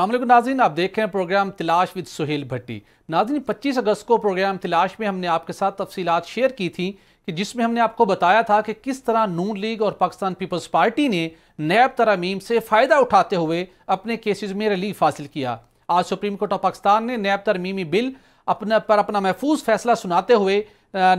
असलम नाजिन आप देख रहे हैं प्रोग्राम तलाश विद सुहेल भट्टी नाजिन 25 अगस्त को प्रोग्राम तलाश में हमने आपके साथ तफसीत शेयर की थी कि जिसमें हमने आपको बताया था कि किस तरह नून लीग और पाकिस्तान पीपल्स पार्टी ने नैब तरामीम से फ़ायदा उठाते हुए अपने केसेस में रिलीफ हासिल किया आज सुप्रीम कोर्ट ऑफ पाकिस्तान ने नैब तरमीमी बिल अपने पर अपना महफूज फैसला सुनाते हुए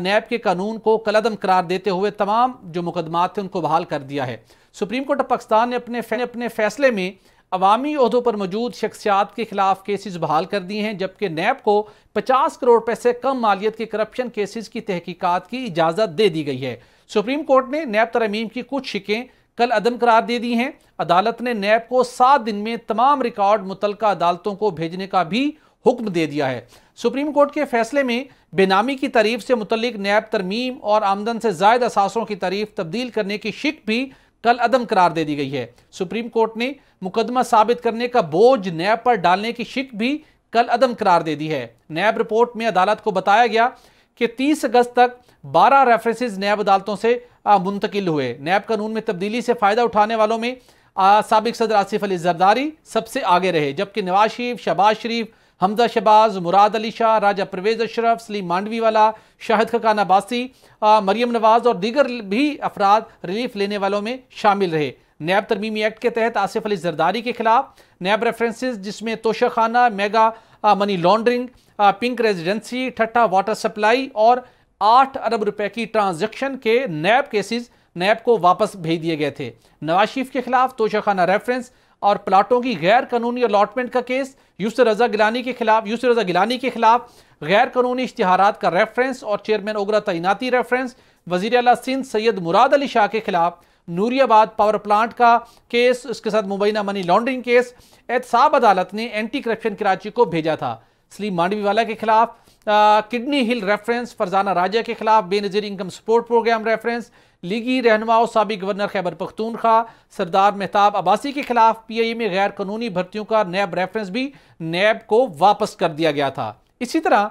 नैब के कानून को कलदम करार देते हुए तमाम जो मुकदमात थे उनको बहाल कर दिया है सुप्रीम कोर्ट ऑफ पाकिस्तान ने अपने अपने फैसले में अवामी अहदों पर मौजूद शख्सियात के खिलाफ केसेस बहाल कर दिए हैं जबकि नैब को 50 करोड़ रुपए से कम मालियत के करप्शन केसेस की तहकीकात की इजाज़त दे दी गई है सुप्रीम कोर्ट ने नैब तरमीम की कुछ शिकें कल अदम करार दे दी हैं अदालत ने नैब को सात दिन में तमाम रिकॉर्ड मुतल अदालतों को भेजने का भी हुक्म दे दिया है सुप्रीम कोर्ट के फैसले में बेनामी की तारीफ से मुतलिक नैब तरमीम और आमदन से जायद असासों की तारीफ तब्दील करने की शिक भी कल अदम करार दे दी गई है सुप्रीम कोर्ट ने मुकदमा साबित करने का बोझ नैब पर डालने की शिक भी कल अदम करार दे दी है नैब रिपोर्ट में अदालत को बताया गया कि 30 अगस्त तक 12 रेफरेंसेस नैब अदालतों से मुंतकिल हुए नैब कानून में तब्दीली से फ़ायदा उठाने वालों में सबक सदर आसिफ अली जरदारी सबसे आगे रहे जबकि नवाज शरीफ शहबाज शरीफ हमजा शबाज मुराद अली शाह राजा परवेज़ अशरफ सलीम मांडवी वाला शाहिद खकान बासी मरियम नवाज और दीगर भी अफराद रिलीफ लेने वालों में शामिल रहे नैब तरमीमी एक्ट के तहत आसिफ अली जरदारी के खिलाफ नैब रेफरेंसेस जिसमें तोशा खाना मेगा आ, money laundering pink residency Thatta water supply और आठ अरब रुपए की ट्रांजैक्शन के नैब केसेस नैब को वापस भेज दिए गए थे नवाज शरीफ के खिलाफ तोशा खाना रेफरेंस और प्लाटों की गैर कानूनी अलॉटमेंट का केस यूसर रजा गिलानी के खिलाफ यूसर रजा गिलानी के खिलाफ गैर कानूनी इश्तहारात का रेफरेंस और चेयरमैन ओगरा तैनाती रेफरेंस वजी अला सिंध सैयद मुराद अली शाह के खिलाफ नूरियाबाद पावर प्लांट का केस उसके साथ मुबैना मनी लॉन्ड्रिंग केस एहतसाब अदालत ने एंटी करप्शन कराची को भेजा था सलीम मांडवीवाला के खिलाफ kidney hill reference Farzana Raja के खिलाफ Benazir income support programme reference लीगी रहनुमा और सबक गवर्नर खैबर पख्तूनखा सरदार मेहताब अब्बासी के खिलाफ पी आई ए में गैर कानूनी भर्तियों का नैब रेफरेंस भी नैब को वापस कर दिया गया था इसी तरह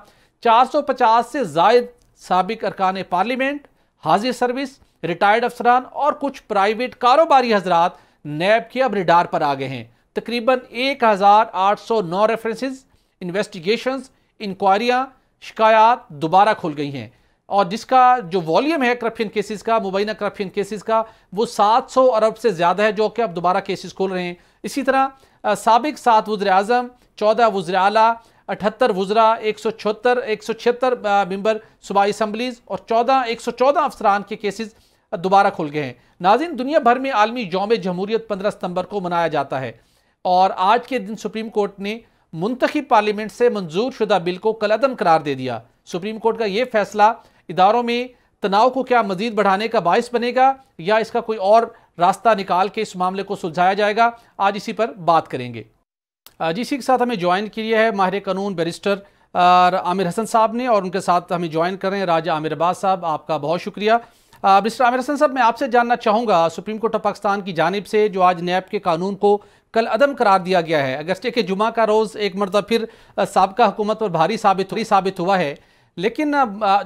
चार सौ पचास से जायद सबक अरकान पार्लियामेंट हाजिर सर्विस रिटायर्ड अफसरान और कुछ प्राइवेट कारोबारी हजरात नैब के अब रिडार पर आ गए हैं तकरीबन एक हज़ार आठ सौ नौ रेफरेंसेज इन्वेस्टिगेशंस इंक्वायरियाँ शिकायत दोबारा खुल गई हैं और जिसका जो वॉल्यूम है करप्शन केसेस का मुबैना करप्शन केसेस का वो 700 अरब से ज़्यादा है जो कि अब दोबारा केसेस खोल रहे हैं इसी तरह सबक सात वज्र अजम चौदह वज्र अला अठहत्तर वज्रा एक सौ छहत्तर एक सौ छिहत्तर मंबर सूबाई असम्बलीज और चौदह एक सौ चौदह अफसरान के केसेस दोबारा खुल गए हैं नाजिन दुनिया भर में आलमी योम जमहूरियत पंद्रह सितंबर को मनाया जाता है और आज के दिन सुप्रीम कोर्ट ने मुंतखब पार्लियामेंट से मंजूर शुदा बिल को कलदम करार दे दिया सुप्रीम कोर्ट का यह फैसला इदारों में तनाव को क्या मजीद बढ़ाने का बायस बनेगा या इसका कोई और रास्ता निकाल के इस मामले को सुलझाया जाएगा आज इसी पर बात करेंगे जी इसी के साथ हमें ज्वाइन किया है माहिर कानून बैरिस्टर आमिर हसन साहब ने और उनके साथ हमें ज्वाइन कर रहे हैं राजा आमिर अब्बास साहब आपका बहुत शुक्रिया मिस्टर आमिर हसन साहब मैं आपसे जानना चाहूँगा सुप्रीम कोर्ट ऑफ पाकिस्तान की जानब से जो आज नैब के कानून को कल अदम करार दिया गया है अगस्टे के जुमा का रोज़ एक मरतब फिर सबका हुकूमत पर भारी साबित हुई साबित हुआ है लेकिन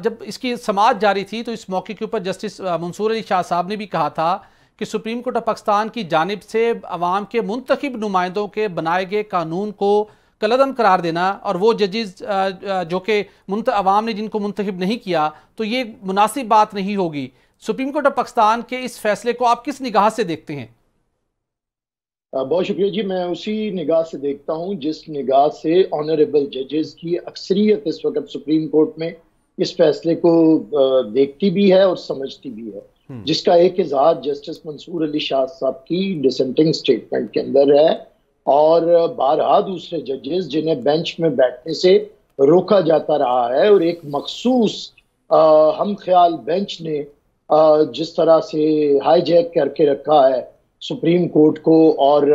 जब इसकी समाज जारी थी तो इस मौके के ऊपर जस्टिस मंसूर अली शाह साहब ने भी कहा था कि सुप्रीम कोर्ट ऑफ पाकिस्तान की जानब से अवाम के मुंतखब नुमाइंदों के बनाए गए कानून को कलदम करार देना और वो जजेज जो कि अवाम ने जिनको मुंतखब नहीं किया तो ये मुनासिब बात नहीं होगी सुप्रीम कोर्ट ऑफ पाकिस्तान के इस फैसले को आप किस निगाह से देखते हैं बहुत शुक्रिया जी मैं उसी निगाह से देखता हूँ जिस निगाह से ऑनरेबल जजेस की अक्सरियत इस वक्त सुप्रीम कोर्ट में इस फैसले को देखती भी है और समझती भी है हम्म। जिसका एक इजहार जस्टिस मंसूर अली शाह साहब की डिसेंटिंग स्टेटमेंट के अंदर है और बारहा दूसरे जजेस जिन्हें बेंच में बैठने से रोका जाता रहा है और एक मखसूस हम ख्याल बेंच ने आ, जिस तरह से हाईजैक करके रखा है सुप्रीम कोर्ट को और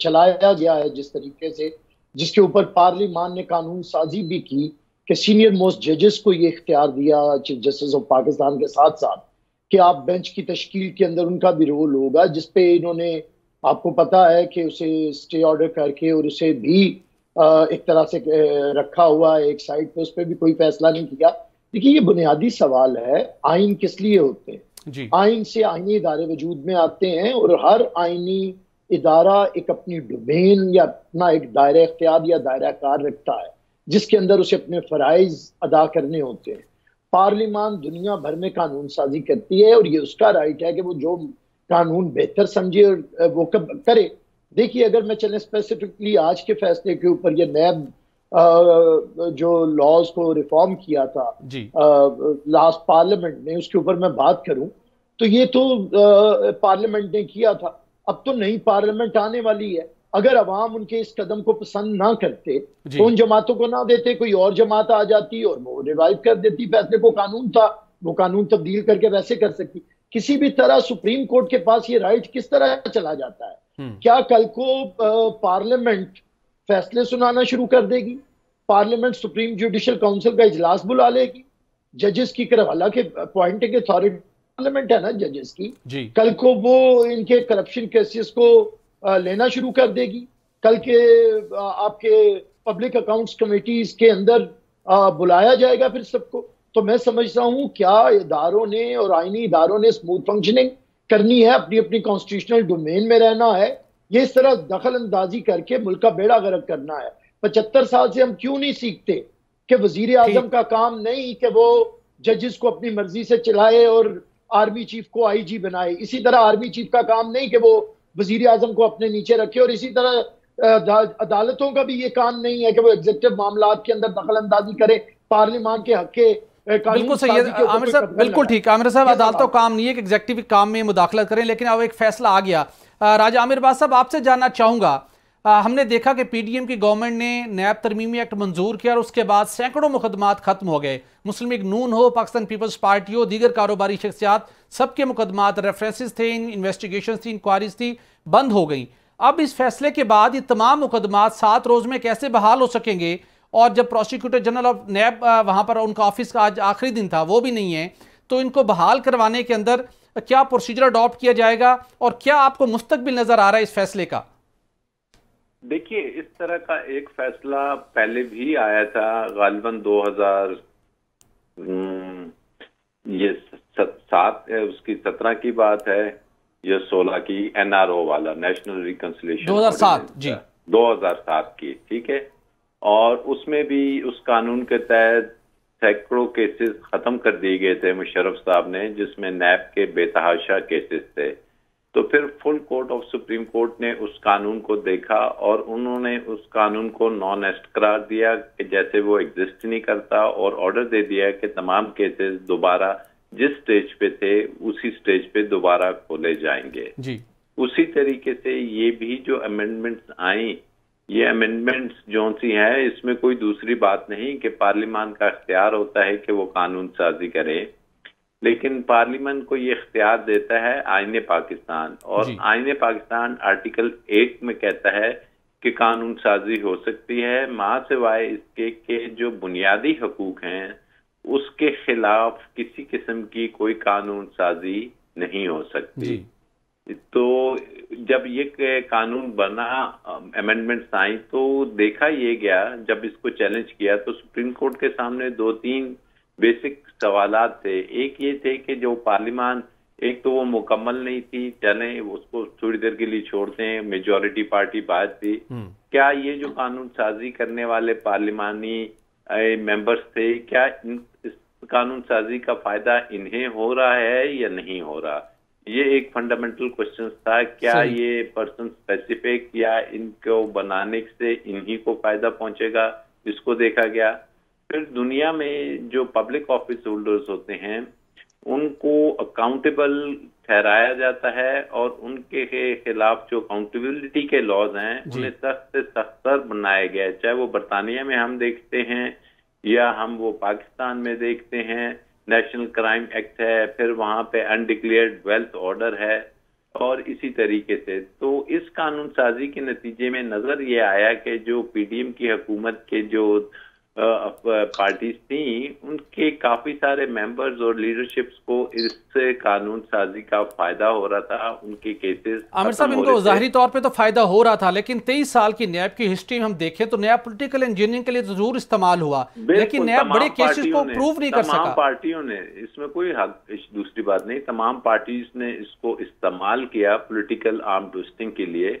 चलाया गया है जिस तरीके से जिसके ऊपर पार्लियामान ने कानून साजी भी की कि सीनियर मोस्ट जजेस को ये इख्तियार दिया चीफ जस्टिस ऑफ पाकिस्तान के साथ साथ कि आप बेंच की तश्कील के अंदर उनका भी रोल होगा जिस पे इन्होंने आपको पता है कि उसे स्टे ऑर्डर करके और उसे भी एक तरह से रखा हुआ है एक साइड पे उस पर भी कोई फैसला नहीं किया देखिए ये बुनियादी सवाल है आइन किस लिए होते हैं आइन से आइनी इदारे वजूद में आते हैं और हर आइनी इदारा एक अपनी डोमेन या अपना एक दायरा इख्तियार या दायरा कार रखता है जिसके अंदर उसे अपने फ़रज़ अदा करने होते हैं पार्लिमान दुनिया भर में कानून साजी करती है और ये उसका राइट है कि वो जो कानून बेहतर समझे और वो कब करे देखिए अगर मैं चले स्पेसिफिकली आज के फैसले के ऊपर यह नैब जो लॉज को रिफॉर्म किया था लास्ट पार्लियामेंट ने उसके ऊपर मैं बात करूं तो ये तो पार्लियामेंट ने किया था अब तो नई पार्लियामेंट आने वाली है अगर अवाम उनके इस कदम को पसंद ना करते तो उन जमातों को ना देते कोई और जमात आ जाती और वो रिवाइव कर देती फैसले को कानून था वो कानून तब्दील करके वैसे कर सकती किसी भी तरह सुप्रीम कोर्ट के पास ये राइट किस तरह चला जाता है हम्म। क्या कल को पार्लियामेंट फैसले सुनाना शुरू कर देगी पार्लियामेंट सुप्रीम जुडिशल काउंसिल का इजलास बुला लेगी जजेस की करव हालांकि अपॉइंटिंग अथॉरिटी पार्लियामेंट है ना जजेस की जी। कल को वो इनके करप्शन केसेस को लेना शुरू कर देगी कल के आपके पब्लिक अकाउंट्स कमेटीज के अंदर बुलाया जाएगा फिर सबको तो मैं समझता हूँ क्या इदारों ने और आईनी इदारों ने स्मूथ फंक्शनिंग करनी है अपनी अपनी कॉन्स्टिट्यूशनल डोमेन में रहना है ये इस तरह दखल अंदाजी करके मुल्क का बेड़ा गर्क करना है पचहत्तर साल से हम क्यों नहीं सीखते कि वजीर आजम का काम नहीं कि वो जजिस को अपनी मर्जी से चलाए और आर्मी चीफ को आई जी बनाए इसी तरह आर्मी चीफ का काम नहीं कि वो वजीर आजम को अपने नीचे रखे और इसी तरह अदालतों का भी ये काम नहीं है कि वो एग्जेक्टिव मामला के अंदर दखल अंदाजी करे पार्लियामान के हक के बिल्कुल सही है आमिर साहब बिल्कुल ठीक है आमिर साहब अदालतों काम नहीं है कि एग्जेक्टिव काम में मुदाखलत करें लेकिन अब एक फैसला आ गया राजा आमिर बाद साहब आपसे जानना चाहूँगा हमने देखा कि पीडीएम की गवर्नमेंट ने नैब तरमीमी एक्ट मंजूर किया और उसके बाद सैकड़ों मुकदमात खत्म हो गए मुस्लिम लीग नून हो पाकिस्तान पीपल्स पार्टी हो दीगर कारोबारी शख्सियात सबके मुकदमात रेफरेंसेस थे इन्वेस्टिगेशन थी इंक्वायरीज थी बंद हो गई अब इस फैसले के बाद ये तमाम मुकदमात सात रोज़ में कैसे बहाल हो सकेंगे और जब प्रोसिक्यूटर जनरल ऑफ नैब वहाँ पर उनका ऑफिस का आज आखिरी दिन था वो भी नहीं है तो इनको बहाल करवाने के अंदर तो क्या प्रोसीजर अडॉप्ट किया जाएगा और क्या आपको मुस्तकबिल नजर आ रहा है इस फैसले का देखिए इस तरह का एक फैसला पहले भी आया था गालिबन दो हम्म, ये सात उसकी सत्रह की बात है ये सोलह की एनआरओ वाला नेशनल हजार सात जी सात की ठीक है और उसमें भी उस कानून के तहत सैकड़ों केसेस खत्म कर दिए गए थे मुशरफ साहब ने जिसमें नैब के बेतहाशा केसेस थे तो फिर full court of supreme court ने उस कानून को देखा और उन्होंने उस कानून को नॉन एस्ट करार दिया कि जैसे वो एग्जिस्ट नहीं करता और ऑर्डर दे दिया कि तमाम केसेस दोबारा जिस स्टेज पे थे उसी स्टेज पे दोबारा खोले जाएंगे जी उसी तरीके से ये भी जो अमेंडमेंट्स आई ये अमेंडमेंट जो सी है इसमें कोई दूसरी बात नहीं कि पार्लियामान का अख्तियार होता है कि वो कानून साजी करे लेकिन पार्लियामान को ये इख्तियार देता है आइन पाकिस्तान और आइन पाकिस्तान आर्टिकल एट में कहता है कि कानून साजी हो सकती है मां सिवाय इसके के जो बुनियादी हकूक हैं उसके खिलाफ किसी किस्म की कोई कानून साजी नहीं हो सकती तो जब ये कानून बना अमेंडमेंट आई तो देखा ये गया जब इसको चैलेंज किया तो सुप्रीम कोर्ट के सामने दो तीन बेसिक सवाल थे एक ये थे कि जो पार्लियमान एक तो वो मुकम्मल नहीं थी चले उसको थोड़ी देर के लिए छोड़ते हैं मेजोरिटी पार्टी बात थी हम्म। क्या ये जो कानून साजी करने वाले पार्लिमानी मेंबर्स थे क्या इन, इस कानून साजी का फायदा इन्हें हो रहा है या नहीं हो रहा ये एक फंडामेंटल क्वेश्चन था क्या ये पर्सन स्पेसिफिक या इनको बनाने से इन्हीं को फायदा पहुंचेगा इसको देखा गया फिर दुनिया में जो पब्लिक ऑफिस होल्डर्स होते हैं उनको अकाउंटेबल ठहराया जाता है और उनके खिलाफ जो अकाउंटेबिलिटी के लॉज हैं उन्हें सख्त से सख्त बनाया गया है चाहे वो बरतानिया में हम देखते हैं या हम वो पाकिस्तान में देखते हैं नेशनल क्राइम एक्ट है फिर वहाँ पे अनडिक्लेयर्ड वेल्थ ऑर्डर है और इसी तरीके से तो इस कानून साजी के नतीजे में नजर ये आया कि जो पीडीएम की हुकूमत के जो पार्टीज थी उनके काफी सारे मेंबर्स और लीडरशिप्स को इस कानून साजी का फायदा हो रहा था उनके केसेस आमिर साहब इनको जाहरी तौर पे तो फायदा हो रहा था लेकिन तेईस साल की नैब की हिस्ट्री हम देखें तो नया पॉलिटिकल इंजीनियरिंग के लिए तो जरूर इस्तेमाल हुआ लेकिन नैब बड़े केसेस को प्रूव नहीं कर सका पार्टियों ने इसमें कोई दूसरी बात नहीं तमाम पार्टीज ने इसको इस्तेमाल किया पोलिटिकल आर्म ट्विस्टिंग के लिए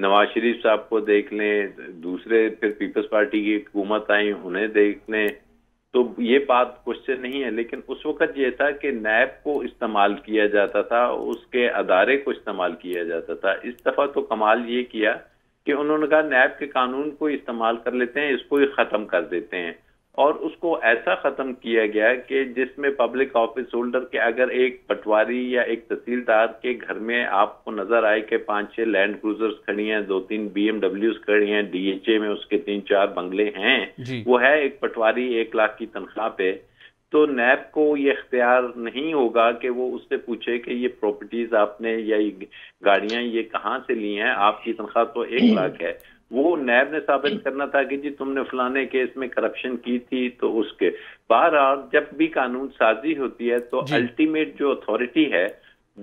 नवाज शरीफ साहब को देख लें दूसरे फिर पीपल्स पार्टी की हुकूमत आई उन्हें देख लें तो ये बात क्वेश्चन नहीं है लेकिन उस वक्त ये था कि नैब को इस्तेमाल किया जाता था उसके अदारे को इस्तेमाल किया जाता था इस दफ़ा तो कमाल ये किया कि उन्होंने कहा नैब के कानून को इस्तेमाल कर लेते हैं इसको ही ख़त्म कर देते हैं और उसको ऐसा खत्म किया गया कि जिसमें पब्लिक ऑफिस होल्डर के अगर एक पटवारी या एक तहसीलदार के घर में आपको नजर आए कि पांच छह लैंड क्रूजर्स खड़ी हैं दो तीन बीएमडब्ल्यू खड़ी हैं डीएचए में उसके तीन चार बंगले हैं वो है एक पटवारी एक लाख की तनख्वाह पे तो नैब को ये अख्तियार नहीं होगा कि वो उससे पूछे कि ये प्रॉपर्टीज आपने या गाड़ियां ये कहाँ से ली हैं आपकी तनख्वाह तो एक लाख है वो नैब ने साबित करना था कि जी तुमने फलाने केस में करप्शन की थी तो उसके बाहर जब भी कानून साजी होती है तो अल्टीमेट जो अथॉरिटी है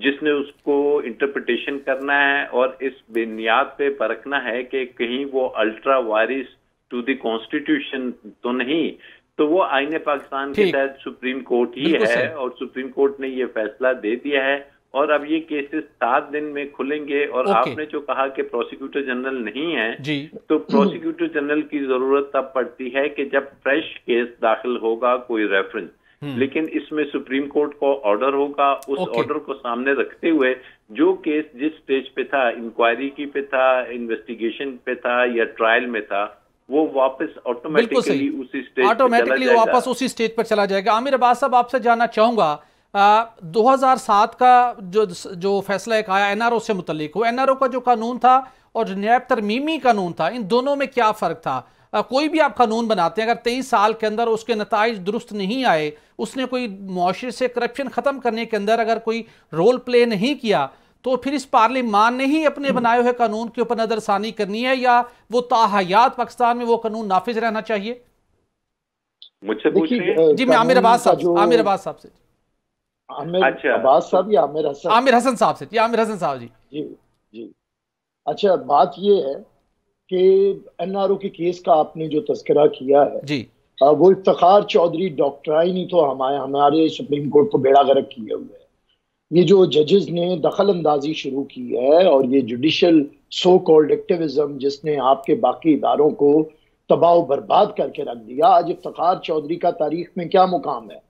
जिसने उसको इंटरप्रिटेशन करना है और इस बुनियाद पे परखना है कि कहीं वो ultra vires to the constitution तो नहीं तो वो आईने पाकिस्तान के तहत सुप्रीम कोर्ट ही है और सुप्रीम कोर्ट ने ये फैसला दे दिया है और अब ये केसेस सात दिन में खुलेंगे और okay. आपने जो कहा कि प्रोसिक्यूटर जनरल नहीं है जी. तो प्रोसिक्यूटर जनरल की जरूरत तब पड़ती है कि जब फ्रेश केस दाखिल होगा कोई रेफरेंस हम्म। लेकिन इसमें सुप्रीम कोर्ट को ऑर्डर होगा उस ऑर्डर okay. को सामने रखते हुए जो केस जिस स्टेज पे था इंक्वायरी की पे था इन्वेस्टिगेशन पे था या ट्रायल में था वो वापस ऑटोमेटिकली उसी स्टेज ऑटोमेटिकली वापस उसी स्टेज पर चला जाएगा आमिर अब्बास साहब आपसे जानना चाहूंगा 2007 का जो जो फैसला एक आया एनआरओ से मुतलिक हो एनआरओ का जो कानून था और नैब तरमीमी कानून था इन दोनों में क्या फ़र्क था कोई भी आप कानून बनाते हैं अगर तेईस साल के अंदर उसके नतज दुरुस्त नहीं आए उसने कोई मुआरे से करप्शन ख़त्म करने के अंदर अगर कोई रोल प्ले नहीं किया तो फिर इस पार्लिमान ने ही अपने हम्म। बनाए हुए कानून के ऊपर नज़रसानी करनी है या वो ताहयात पाकिस्तान में वो कानून नाफिज रहना चाहिए मुझसे जी मैं आमिर आबाद साहब आमिर आबाद साहब से अच्छा, तो आमिर हसन साहब से आमिर हसन साहब जी जी जी अच्छा बात ये है कि एनआरओ के केस का आपने जो तस्करा किया है जी आ, वो इफ्तार चौधरी डॉक्टराइन तो हमारे हमारे सुप्रीम कोर्ट को बेड़ा गर्क किए हुए हैं ये जो जजेस ने दखल अंदाजी शुरू की है और ये जुडिशल सो कॉल्ड एक्टिविज्म जिसने आपके बाकी इदारों को तबाह बर्बाद करके रख दिया आज इफ्तार चौधरी का तारीख में क्या मुकाम है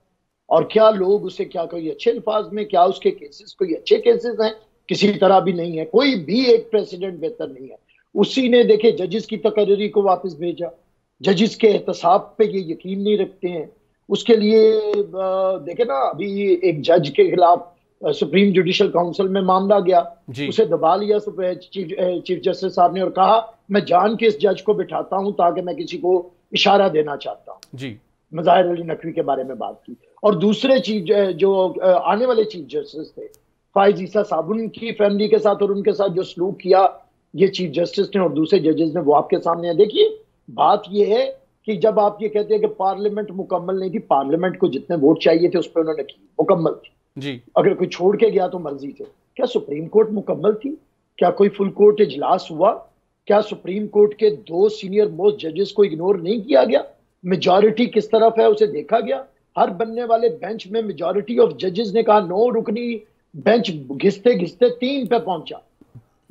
और क्या लोग उसे क्या कोई अच्छे अल्फाज में क्या उसके केसेस कोई अच्छे केसेस हैं किसी तरह भी नहीं है कोई भी एक प्रेसिडेंट बेहतर नहीं है उसी ने देखे जजिस की तकर्री को वापस भेजा जजिस के एहतसाब पे ये यकीन नहीं रखते हैं उसके लिए देखे ना अभी एक जज के खिलाफ सुप्रीम जुडिशल काउंसिल में मामला गया उसे दबा लिया चीफ, चीफ जस्टिस साहब ने और कहा मैं जान के इस जज को बिठाता हूं ताकि मैं किसी को इशारा देना चाहता हूं जी मजाहिर अली नकवी के बारे में बात की और दूसरे चीज जो आने वाले चीफ जस्टिस थे फाइज ईसा साहब उनकी फैमिली के साथ और उनके साथ जो सलूक किया ये चीफ जस्टिस ने और दूसरे जजेस ने वो आपके सामने है देखिए बात ये है कि जब आप ये कहते हैं कि पार्लियामेंट मुकम्मल नहीं थी पार्लियामेंट को जितने वोट चाहिए थे उस पर उन्होंने की मुकम्मल थी जी अगर कोई छोड़ के गया तो मर्जी थे क्या सुप्रीम कोर्ट मुकम्मल थी क्या कोई फुल कोर्ट इजलास हुआ क्या सुप्रीम कोर्ट के दो सीनियर मोस्ट जजेस को इग्नोर नहीं किया गया मेजॉरिटी किस तरफ है उसे देखा गया हर बनने वाले बेंच में मेजोरिटी ऑफ जजेस ने कहा नो रुकनी बेंच घिसते घिसते तीन पे पहुंचा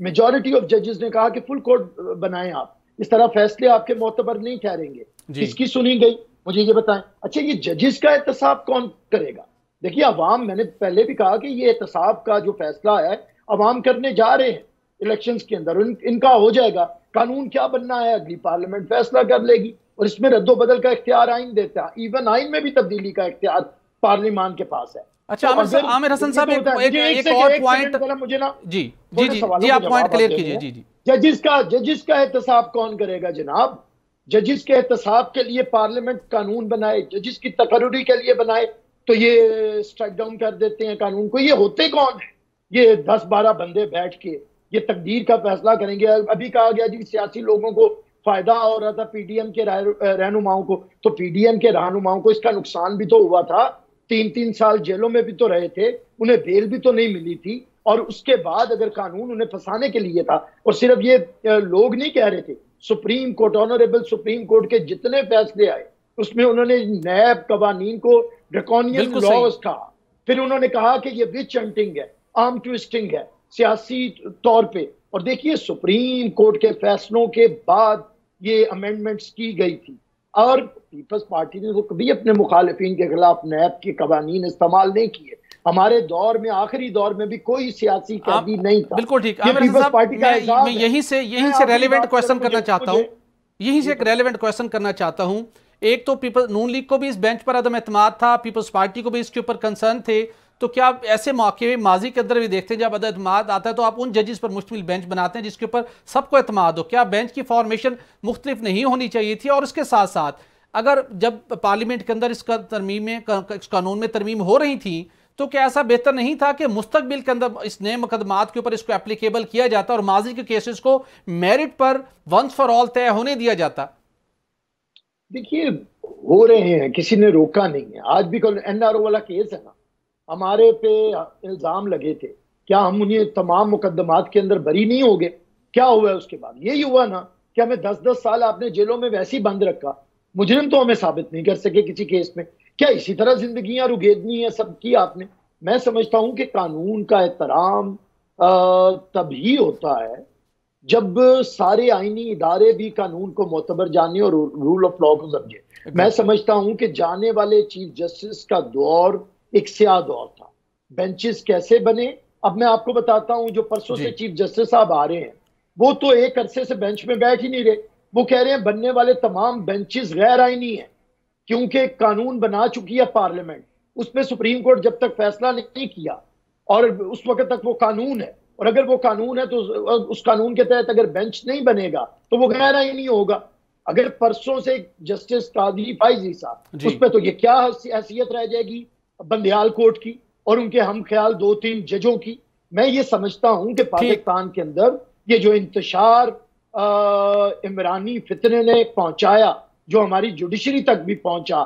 मेजोरिटी ऑफ जजेस ने कहा कि फुल कोर्ट बनाएं आप इस तरह फैसले आपके मोतबर नहीं ठहरेंगे इसकी सुनी गई मुझे ये बताएं अच्छा ये जजेस का एहतसाब कौन करेगा देखिए अवाम मैंने पहले भी कहा कि ये एहतसाब का जो फैसला है अवाम करने जा रहे हैं इलेक्शंस के अंदर इन, इनका हो जाएगा कानून क्या बनना है अगली पार्लियामेंट फैसला कर लेगी और इसमें रद्दो बदल का इख्तियार आइन देता है इवन आइन में भी तब्दीली का इख्तियार पार्लियामान के पास है अच्छा तो आमिर आमिर हसन साहब तो एक, एक, एक, एक और पॉइंट मुझे ना जी जी जी, जी आप पॉइंट क्लियर कीजिए जी जी जजिस का जजिस का एहतसाब कौन करेगा जनाब जजिस के एहतसाब के लिए पार्लियामेंट कानून बनाए जजिस की तकरूरी के लिए बनाए तो ये स्ट्राइक डाउन कर देते हैं कानून को ये होते कौन है ये दस बारह बंदे बैठ के ये तकदीर का फैसला करेंगे अभी कहा गया जी सियासी लोगों को फायदा हो रहा था पीडीएम के रहनुमाओं को तो पीडीएम के रहनुमाओं को इसका नुकसान भी तो हुआ था तीन तीन साल जेलों में भी तो रहे थे उन्हें बेल भी तो नहीं मिली थी और उसके बाद अगर कानून उन्हें फंसाने के लिए था और सिर्फ ये लोग नहीं कह रहे थे supreme court honourable supreme court के जितने फैसले आए उसमें उन्होंने नैब कवानीन को ड्रकोनियन लॉज कहा फिर उन्होंने कहा कि ये विच हंटिंग है आर्म ट्विस्टिंग है सियासी तौर पे और देखिए सुप्रीम कोर्ट के फैसलों के बाद ये अमेंडमेंट्स की गई थी और पीपल्स पार्टी ने वो तो कभी अपने मुखालफी के खिलाफ नैब के कवानीन इस्तेमाल नहीं किए हमारे दौर में आखिरी दौर में भी कोई सियासी कैदी नहीं था बिल्कुल ठीक पीपल्स पार्टी का मैं, यहीं से यहीं से रेलिवेंट क्वेश्चन करना चाहता हूँ यहीं से एक रेलिवेंट क्वेश्चन करना चाहता हूँ एक तो पीपल नून लीग को भी इस बेंच पर अदम एतमाद था पीपल्स पार्टी को भी इसके ऊपर कंसर्न थे तो क्या आप ऐसे मौके में माजी के अंदर भी देखते हैं जब अदमाद आता है तो आप उन जजेस पर मुश्तमिल बेंच बनाते हैं जिसके ऊपर सबको अतमाद हो क्या बेंच की फॉर्मेशन मुख्तलिफ नहीं होनी चाहिए थी और उसके साथ साथ अगर जब पार्लियामेंट के अंदर इसका तरमीम में इस कानून में तरमीम हो रही थी तो क्या ऐसा बेहतर नहीं था कि मुस्तबिल के अंदर इस नए मुकदमात के ऊपर इसको एप्लीकेबल किया जाता और माजी के केसेस को मेरिट पर वंस फॉर ऑल तय होने दिया जाता देखिए हो रहे हैं किसी ने रोका नहीं है आज भी कल एनआरओ वाला केस है ना हमारे पे इल्ज़ाम लगे थे क्या हम उन्हें तमाम मुकदमात के अंदर बरी नहीं हो गए क्या हुआ है उसके बाद यही हुआ ना कि हमें दस दस साल आपने जेलों में वैसे ही बंद रखा मुजरिम तो हमें साबित नहीं कर सके किसी केस में क्या इसी तरह जिंदगी रुगेदनी है सब की आपने मैं समझता हूं कि कानून का एहतराम तभी होता है जब सारे आईनी इदारे भी कानून को मोतबर जाने और रूल ऑफ लॉ को समझे मैं समझता हूं कि जाने वाले चीफ जस्टिस का दौर एक सिया दौर था बेंचेस कैसे बने अब मैं आपको बताता हूं जो परसों से चीफ जस्टिस साहब आ रहे हैं वो तो एक अरसे से बेंच में बैठ ही नहीं रहे वो कह रहे हैं बनने वाले तमाम बेंचेस गैर आईनी है क्योंकि कानून बना चुकी है पार्लियामेंट उसमें सुप्रीम कोर्ट जब तक फैसला नहीं किया और उस वक्त तक वो कानून है और अगर वो कानून है तो उस कानून के तहत अगर बेंच नहीं बनेगा तो वो गैर आईनी होगा अगर परसों से जस्टिस कादरी फाइजी साहब उस पर तो ये क्या हैसियत रह जाएगी बंदियाल कोर्ट की और उनके हम ख्याल दो तीन जजों की मैं ये समझता हूं कि पाकिस्तान के अंदर ये जो इंतशार इमरानी फितने ने पहुंचाया जो हमारी जुडिशरी तक भी पहुंचा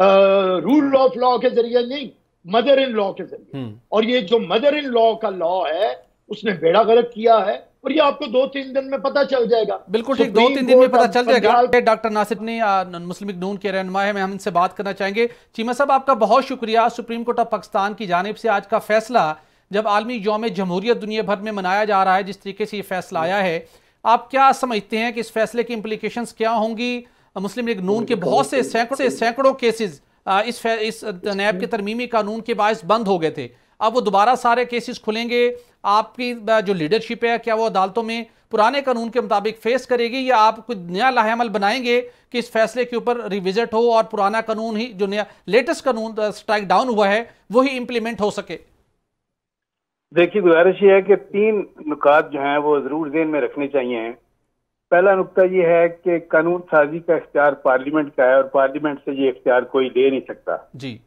रूल ऑफ लॉ के जरिए नहीं मदर इन लॉ के जरिए हम्म। और ये जो मदर इन लॉ का लॉ है उसने बेड़ा गलत किया है और ये आपको दो तीन दिन में पता चल जाएगा बिल्कुल ठीक दो तीन दिन में पता चल जाएगा डॉक्टर नासिर ने मुस्लिम नून के रहन है हम इनसे बात करना चाहेंगे चीमा साहब आपका बहुत शुक्रिया सुप्रीम कोर्ट ऑफ पाकिस्तान की जानब से आज का फैसला जब आलमी योम जमहूरियत दुनिया भर में मनाया जा रहा है जिस तरीके से ये फैसला आया है आप क्या समझते हैं कि इस फैसले की इम्प्लीकेशन क्या होंगी मुस्लिम लीग नून के बहुत से सैकड़ों से सैकड़ों केसेज इस इस नैब के तरमीमी कानून के बायस बंद हो गए थे अब वो दोबारा सारे केसेस खुलेंगे आपकी जो लीडरशिप है क्या वो अदालतों में पुराने कानून के मुताबिक फेस करेगी या आप कुछ नया लाहेमल बनाएंगे कि इस फैसले के ऊपर रिविजिट हो और पुराना कानून ही जो नया लेटेस्ट कानून स्ट्राइक डाउन हुआ है वही इंप्लीमेंट हो सके देखिए गुजारिश ये है कि तीन नुकात जो हैं वो ज़रूर जेन में रखने चाहिए पहला नुकता ये है कि कानून साजी का इख्तियार पार्लियामेंट का है और पार्लियामेंट से ये इख्तियार कोई ले नहीं सकता जी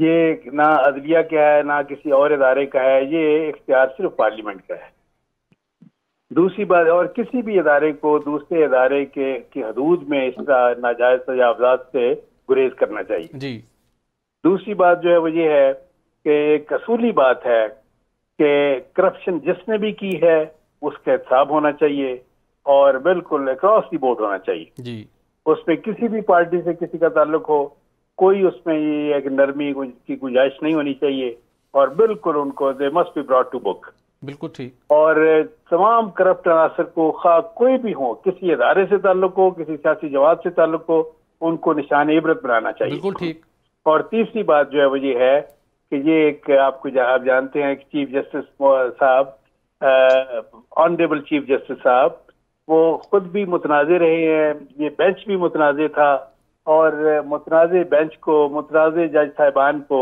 ये ना अदलिया का है ना किसी और इदारे का है ये इख्तियार सिर्फ पार्लियामेंट का है दूसरी बात और किसी भी इदारे को दूसरे इदारे के की हदूद में इस नाजायज तजावजात से गुरेज करना चाहिए जी दूसरी बात जो है वो ये है कि कसूली बात है कि करप्शन जिसने भी की है उसका हिसाब होना चाहिए और बिल्कुल अक्रॉस दी बोर्ड होना चाहिए जी पर किसी भी पार्टी से किसी का ताल्लुक हो कोई उसमें ये एक नरमी की गुंजाइश नहीं होनी चाहिए और बिल्कुल उनको they must be brought to book बिल्कुल ठीक और uh, तमाम करप्ट अनासर को खा कोई भी हो किसी अदारे से ताल्लुक हो किसी सियासी जवाब से ताल्लुक हो उनको निशान इबरत बनाना चाहिए बिल्कुल ठीक और तीसरी बात जो है वो ये है कि ये एक आपको जा, आप जानते हैं कि चीफ जस्टिस साहब ऑनरेबल uh, चीफ जस्टिस साहब वो खुद भी मुतनाज़ रहे हैं ये बेंच भी मुतनाज़ था और मुतनाज़ बेंच को मुतनाज़ जज साहिबान को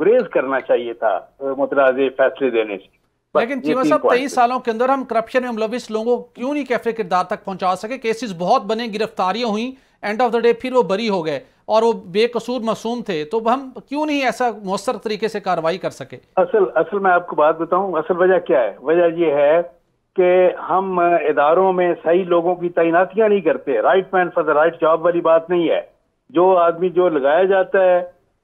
गुरेज करना चाहिए था मुतनाज़ फैसले देने से लेकिन चीमा साहब तेईस सालों के अंदर हम करप्शन में मुलविस लोगों को क्यों नहीं कैफे किरदार तक पहुंचा सके केसेस बहुत बने गिरफ्तारियां हुई एंड ऑफ द डे फिर वो बरी हो गए और वो बेकसूर मासूम थे तो हम क्यों नहीं ऐसा मौसर तरीके से कार्रवाई कर सके असल असल मैं आपको बात बताऊं असल वजह क्या है वजह ये है कि हम इदारों में सही लोगों की तैनातियां नहीं करते right man for the right job वाली बात नहीं है जो आदमी जो लगाया जाता है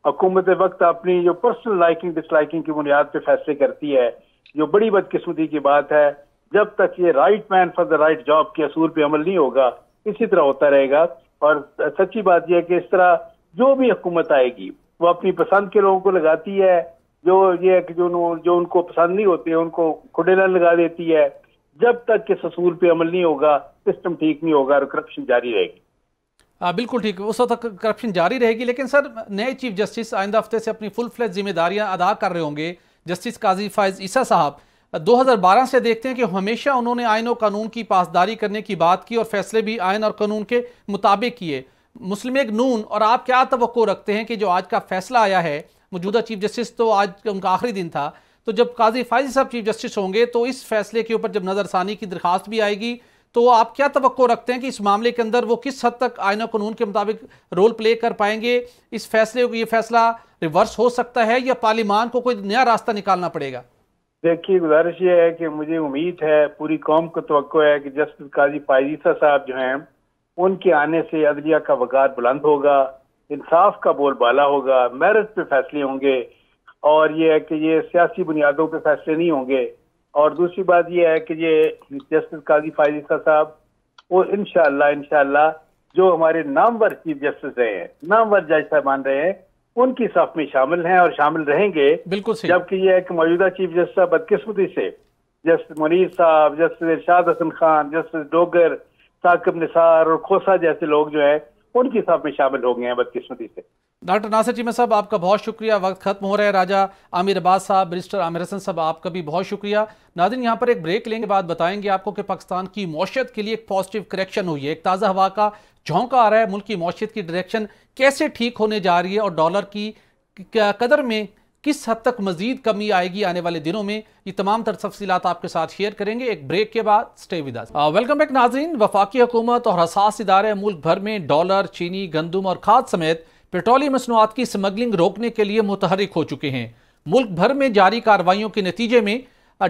हुकूमत वक्त अपनी जो पर्सनल लाइकिंग डिसलाइकिंग की बुनियाद पर फैसले करती है जो बड़ी बदकिस्मती की बात है जब तक ये right man for the right job के असूल पर अमल नहीं होगा इसी तरह होता रहेगा और सच्ची बात यह है कि इस तरह जो भी हुकूमत आएगी वो अपनी पसंद के लोगों को लगाती है जो ये कि जो जो उनको पसंद नहीं होते उनको खुडेला लगा देती है जब तक के ससूल पे अमल नहीं होगा सिस्टम ठीक नहीं होगा और करप्शन जारी रहेगी आ, बिल्कुल ठीक उस वक्त करप्शन जारी रहेगी लेकिन सर नए चीफ जस्टिस आइंदा हफ्ते से अपनी फुल फ्लैज जिम्मेदारियां अदा कर रहे होंगे जस्टिस काजी फायज ईसा साहब 2012 से देखते हैं कि हमेशा उन्होंने आयन और कानून की पासदारी करने की बात की और फैसले भी आयन और कानून के मुताबिक किए मुस्लिम एक नून और आप क्या तो रखते हैं कि जो आज का फैसला आया है मौजूदा चीफ जस्टिस तो आज उनका आखिरी दिन था तो जब काजी फायजी साहब चीफ जस्टिस होंगे तो इस फैसले के ऊपर जब नज़रसानी की दरखास्त भी आएगी तो आप क्या तो रखते हैं कि इस मामले के अंदर वो किस हद तक आयना कानून के मुताबिक रोल प्ले कर पाएंगे इस फैसले ये फैसला रिवर्स हो सकता है या पार्लिमान को कोई नया रास्ता निकालना पड़ेगा देखिए गुजारिश ये है कि मुझे उम्मीद है पूरी कौम को तो है कि जस्टिस काजी फायजीसा साहब जो हैं उनके आने से अदलिया का वकार बुलंद होगा इंसाफ का बोलबाला होगा मेरिट पे फैसले होंगे और ये है कि ये सियासी बुनियादों पर फैसले नहीं होंगे और दूसरी बात यह है कि ये जस्टिस काजी फायजिसा साहब वो इन शाह जो हमारे नामवर चीफ जस्टिस रहे हैं नामवर जज साहबान रहे हैं उनकी सफ में शामिल हैं और शामिल रहेंगे बिल्कुल जबकि यह है कि मौजूदा चीफ जस्टिस साहब बदकिस्मती से जस्टिस मुनीर साहब जस्टिस इरशाद हसन खान जस्टिस डोगर साकिब निसार और खोसा जैसे लोग जो है उनकी सफ में शामिल हो गए हैं बदकिस्मती से डॉक्टर नासिर जी में साहब आपका बहुत शुक्रिया वक्त खत्म हो रहा है राजा आमिर अब्बास साहब मिनिस्टर आमिर हसन साहब आपका भी बहुत शुक्रिया नादिन यहाँ पर एक ब्रेक लेंगे बाद बताएंगे आपको कि पाकिस्तान की मौशियत के लिए एक पॉजिटिव करेक्शन हुई है एक ताज़ा हवा का झोंका आ रहा है मुल्क की मौशियत की डायरेक्शन कैसे ठीक होने जा रही है और डॉलर की कदर में किस हद तक मजीद कमी आएगी आने वाले दिनों में ये तमाम तर तफसीत आपके साथ शेयर करेंगे एक ब्रेक के बाद स्टे विद वेलकम बैक नाजीन वफाकी हुकूमत और हसास इदारे मुल्क भर में डॉलर चीनी गंदम और खाद समेत पेट्रोलियम मसनूआत की स्मगलिंग रोकने के लिए मुतहरक हो चुके हैं मुल्क भर में जारी कार्रवाइयों के नतीजे में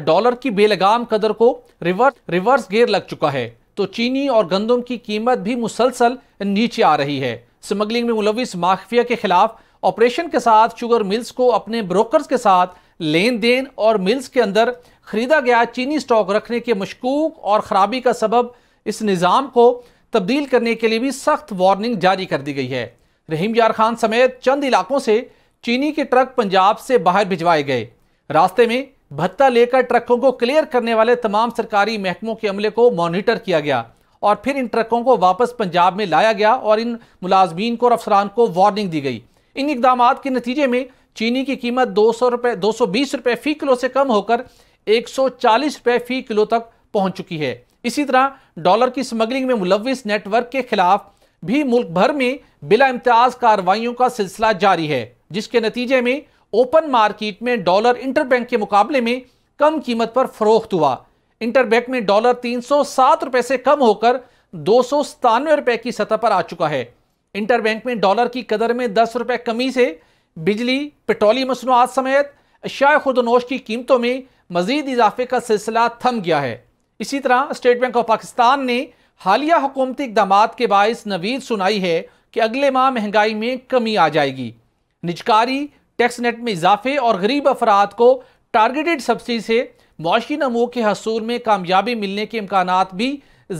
डॉलर की बेलगाम कदर को रिवर्स रिवर्स गेयर लग चुका है तो चीनी और गंदम की कीमत भी मुसलसल नीचे आ रही है स्मगलिंग में मुलविस माफिया के खिलाफ ऑपरेशन के साथ शुगर मिल्स को अपने ब्रोकर्स के साथ लेन देन और मिल्स के अंदर खरीदा गया चीनी स्टॉक रखने के मशकूक और खराबी का सबब इस निज़ाम को तब्दील करने के लिए भी सख्त वार्निंग जारी कर दी गई है रहीम यार खान समेत चंद इलाकों से चीनी के ट्रक पंजाब से बाहर भिजवाए गए रास्ते में भत्ता लेकर ट्रकों को क्लियर करने वाले तमाम सरकारी महकमों के अमले को मॉनिटर किया गया और फिर इन ट्रकों को वापस पंजाब में लाया गया और इन मुलाजमीन को और अफसरान को वार्निंग दी गई इन इकदाम के नतीजे में चीनी की कीमत दो सौ रुपये दो सौ बीस रुपये फ़ी किलो से कम होकर एक सौ चालीस रुपये फ़ी किलो तक पहुंच चुकी है इसी तरह डॉलर की स्मगलिंग में मुलविस नेटवर्क के खिलाफ भी मुल्क भर में बिला इम्तियाज कार्रवाइयों का सिलसिला जारी है जिसके नतीजे में ओपन मार्केट में डॉलर इंटरबैंक के मुकाबले में कम कीमत पर फरोख्त हुआ इंटरबैंक में डॉलर तीन सौ सात रुपए से कम होकर दो सौ सतानवे रुपए की सतह पर आ चुका है इंटरबैंक में डॉलर की कदर में दस रुपए कमी से बिजली पेट्रोलियम मसनूआत समेत अशाय खुदनोश की कीमतों में मजीद इजाफे का सिलसिला थम गया है इसी तरह स्टेट बैंक ऑफ पाकिस्तान ने हालिया हुकूमती इकदाम के बायस नवीद सुनाई है कि अगले माह महंगाई में कमी आ जाएगी निजकारी टैक्स नेट में इजाफे और गरीब अफराद को टारगेटेड सब्सिडी से मुशी नमू के हसूल में कामयाबी मिलने के इम्कान भी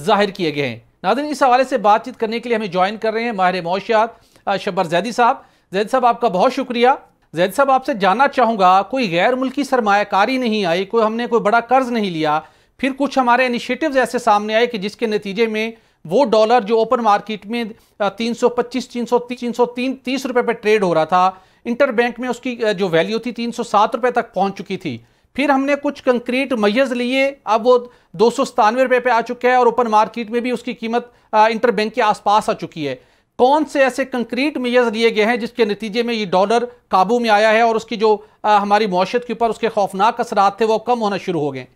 जाहिर किए गए हैं नादिन इस हवाले से बातचीत करने के लिए हमें ज्वाइन कर रहे हैं माहिर मौशियात शब्बर जैदी साहब जैद साहब आपका बहुत शुक्रिया जैद साहब आपसे जानना चाहूँगा कोई गैर मुल्की सरमाकारी नहीं आई कोई हमने कोई बड़ा कर्ज नहीं लिया फिर कुछ हमारे इनिशिएटिव्स ऐसे सामने आए कि जिसके नतीजे में वो डॉलर जो ओपन मार्केट में 325, 330, तीन रुपए पर ट्रेड हो रहा था इंटरबैंक में उसकी जो वैल्यू थी 307 रुपए तक पहुंच चुकी थी फिर हमने कुछ कंक्रीट मैज लिए अब वो दो सौ रुपए पे आ चुका है और ओपन मार्केट में भी उसकी कीमत इंटरबैंक के आसपास आ चुकी है कौन से ऐसे कंक्रीट मेयर्स लिए गए हैं जिसके नतीजे में ये डॉलर काबू में आया है और उसकी जो हमारी मौशत के ऊपर उसके खौफनाक असरात थे वो कम होना शुरू हो गए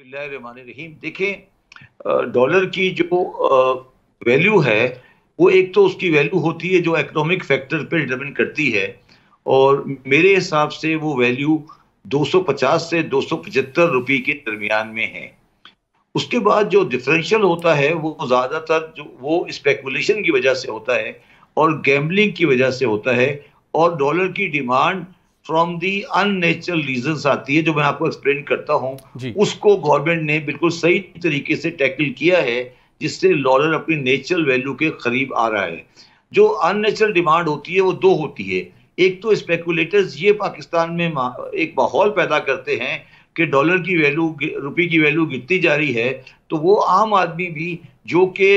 रहीम देखें डॉलर की जो वैल्यू है वो एक तो उसकी वैल्यू होती है जो इकोनॉमिक फैक्टर पे डिटरमिन करती है और मेरे हिसाब से वो वैल्यू 250 से 275 रुपए के दरमियान में है उसके बाद जो डिफरेंशियल होता है वो ज़्यादातर जो वो स्पेकुलेशन की वजह से होता है और गैम्बलिंग की वजह से होता है और डॉलर की demand from the unnatural reasons आती है जो मैं आपको एक्सप्लेन करता हूँ उसको गवर्नमेंट ने बिल्कुल सही तरीके से टैकल किया है जिससे लॉलर अपनी नेचुरल वैल्यू के करीब आ रहा है जो अननेचुरल डिमांड होती है वो दो होती है एक तो स्पेकुलेटर्स ये पाकिस्तान में एक माहौल पैदा करते हैं कि डॉलर की वैल्यू रुपये की वैल्यू गिरती जा रही है तो वो आम आदमी भी जो कि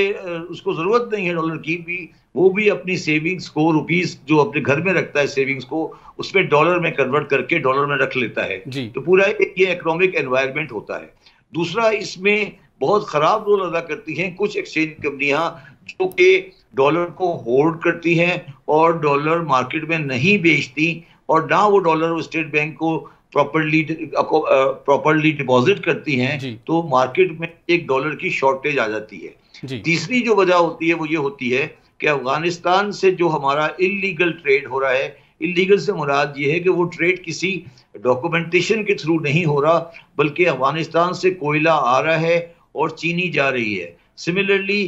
उसको ज़रूरत नहीं है डॉलर की भी वो भी अपनी सेविंग्स को रुपीस जो अपने घर में रखता है सेविंग्स को उसमें डॉलर में कन्वर्ट करके डॉलर में रख लेता है तो पूरा ये इकोनॉमिक एनवायरनमेंट होता है दूसरा इसमें बहुत खराब रोल अदा करती हैं कुछ एक्सचेंज कंपनियां जो कि डॉलर को होल्ड करती हैं और डॉलर मार्केट में नहीं बेचती और ना वो डॉलर स्टेट बैंक को प्रॉपरली प्रॉपरली डिपॉजिट करती हैं तो मार्केट में एक डॉलर की शॉर्टेज आ जाती है तीसरी जो वजह होती है वो ये होती है कि अफगानिस्तान से जो हमारा इलीगल ट्रेड हो रहा है इलीगल से मुराद ये है कि वो ट्रेड किसी डॉक्यूमेंटेशन के थ्रू नहीं हो रहा बल्कि अफगानिस्तान से कोयला आ रहा है और चीनी जा रही है सिमिलरली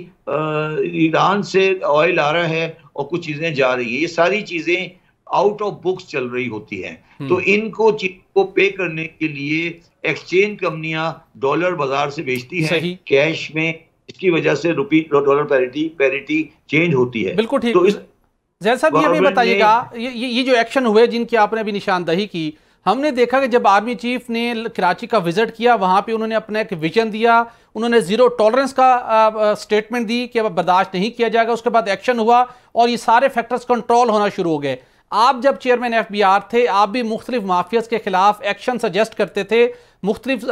ईरान से ऑयल आ रहा है और कुछ चीज़ें जा रही है ये सारी चीज़ें आउट ऑफ बुक्स चल रही होती हैं हम्म। तो इनको को पे करने के लिए एक्सचेंज कंपनियां डॉलर बाजार से बेचती हैं कैश में इसकी वजह से rupee dollar parity parity change होती है बिल्कुल ठीक तो इस जैसा भी ये बताइएगा ये ये जो एक्शन हुए जिनकी आपने अभी निशानदही की हमने देखा कि जब आर्मी चीफ ने कराची का विजिट किया वहां पे उन्होंने अपना एक विजन दिया उन्होंने ज़ीरो टॉलरेंस का स्टेटमेंट दी कि अब बर्दाश्त नहीं किया जाएगा उसके बाद एक्शन हुआ और ये सारे फैक्टर्स कंट्रोल होना शुरू हो गए आप जब चेयरमैन एफ बी आर थे आप भी मुख्तलिफ माफियाज के खिलाफ एक्शन सजेस्ट करते थे मुख्तलिफ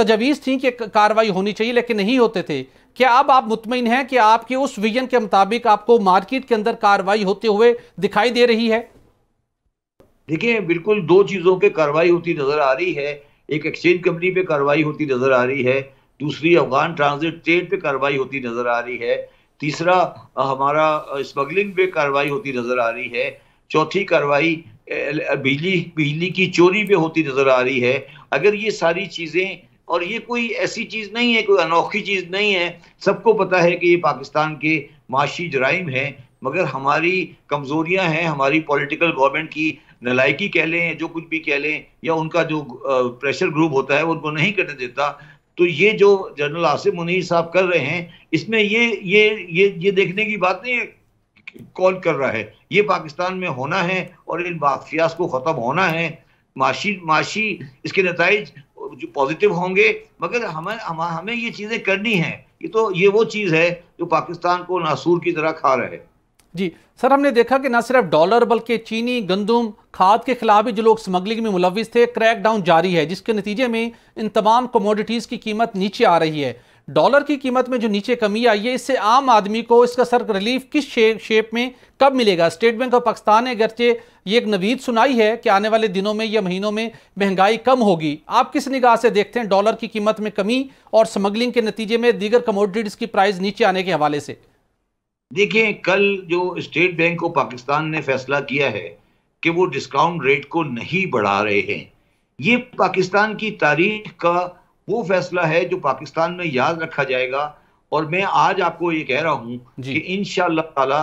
तजावीज थी कि कार्रवाई होनी चाहिए लेकिन नहीं होते थे क्या अब आप मुतमिन हैं कि आपके उस विजन के मुताबिक आपको मार्केट के अंदर कार्रवाई होते हुए दिखाई दे रही है देखिए बिल्कुल दो चीज़ों के कार्रवाई होती नज़र आ रही है एक एक्सचेंज कंपनी पे कार्रवाई होती नज़र आ रही है दूसरी अफगान ट्रांजिट ट्रेड पे कार्रवाई होती नज़र आ रही है तीसरा हमारा स्मगलिंग पे कार्रवाई होती नज़र आ रही है चौथी कार्रवाई बिजली बिजली की चोरी पे होती नजर आ रही है अगर ये सारी चीजें और ये कोई ऐसी चीज नहीं है कोई अनोखी चीज नहीं है सबको पता है कि ये पाकिस्तान के माशी जराइम है मगर हमारी कमजोरियां हैं हमारी पॉलिटिकल गवर्नमेंट की नलायकी कह लें जो कुछ भी कह लें या उनका जो प्रेशर ग्रुप होता है उनको नहीं करने देता तो ये जो जनरल आसिफ मुनीर साहब कर रहे हैं इसमें ये ये ये ये देखने की बात नहीं है कॉल कर रहा है ये पाकिस्तान में होना है और इन माफियाज को ख़त्म होना है माशी माशी इसके नतज जो पॉजिटिव होंगे मगर हमें हम, हमें ये चीज़ें करनी है ये तो ये वो चीज़ है जो पाकिस्तान को नासूर की तरह खा रहा है जी सर हमने देखा कि न सिर्फ डॉलर बल्कि चीनी गंदुम खाद के खिलाफ भी जो लोग स्मगलिंग में मुलविस थे क्रैकडाउन जारी है जिसके नतीजे में इन तमाम कमोडिटीज़ की कीमत नीचे आ रही है डॉलर की कीमत में जो नीचे कमी आई है इससे आम आदमी को इसका सर रिलीफ किस शे, शेप में कब मिलेगा स्टेट बैंक ऑफ पाकिस्तान ने अगरचे ये एक नवीद सुनाई है कि आने वाले दिनों में या महीनों में महंगाई कम होगी आप किस निगाह से देखते हैं डॉलर की कीमत में कमी और स्मगलिंग के नतीजे में दीगर कमोडिटीज की प्राइस नीचे आने के हवाले से देखिए कल जो स्टेट बैंक ऑफ पाकिस्तान ने फैसला किया है कि वो डिस्काउंट रेट को नहीं बढ़ा रहे हैं ये पाकिस्तान की तारीख का वो फैसला है जो पाकिस्तान में याद रखा जाएगा और मैं आज आपको ये कह रहा हूँ कि इन ताला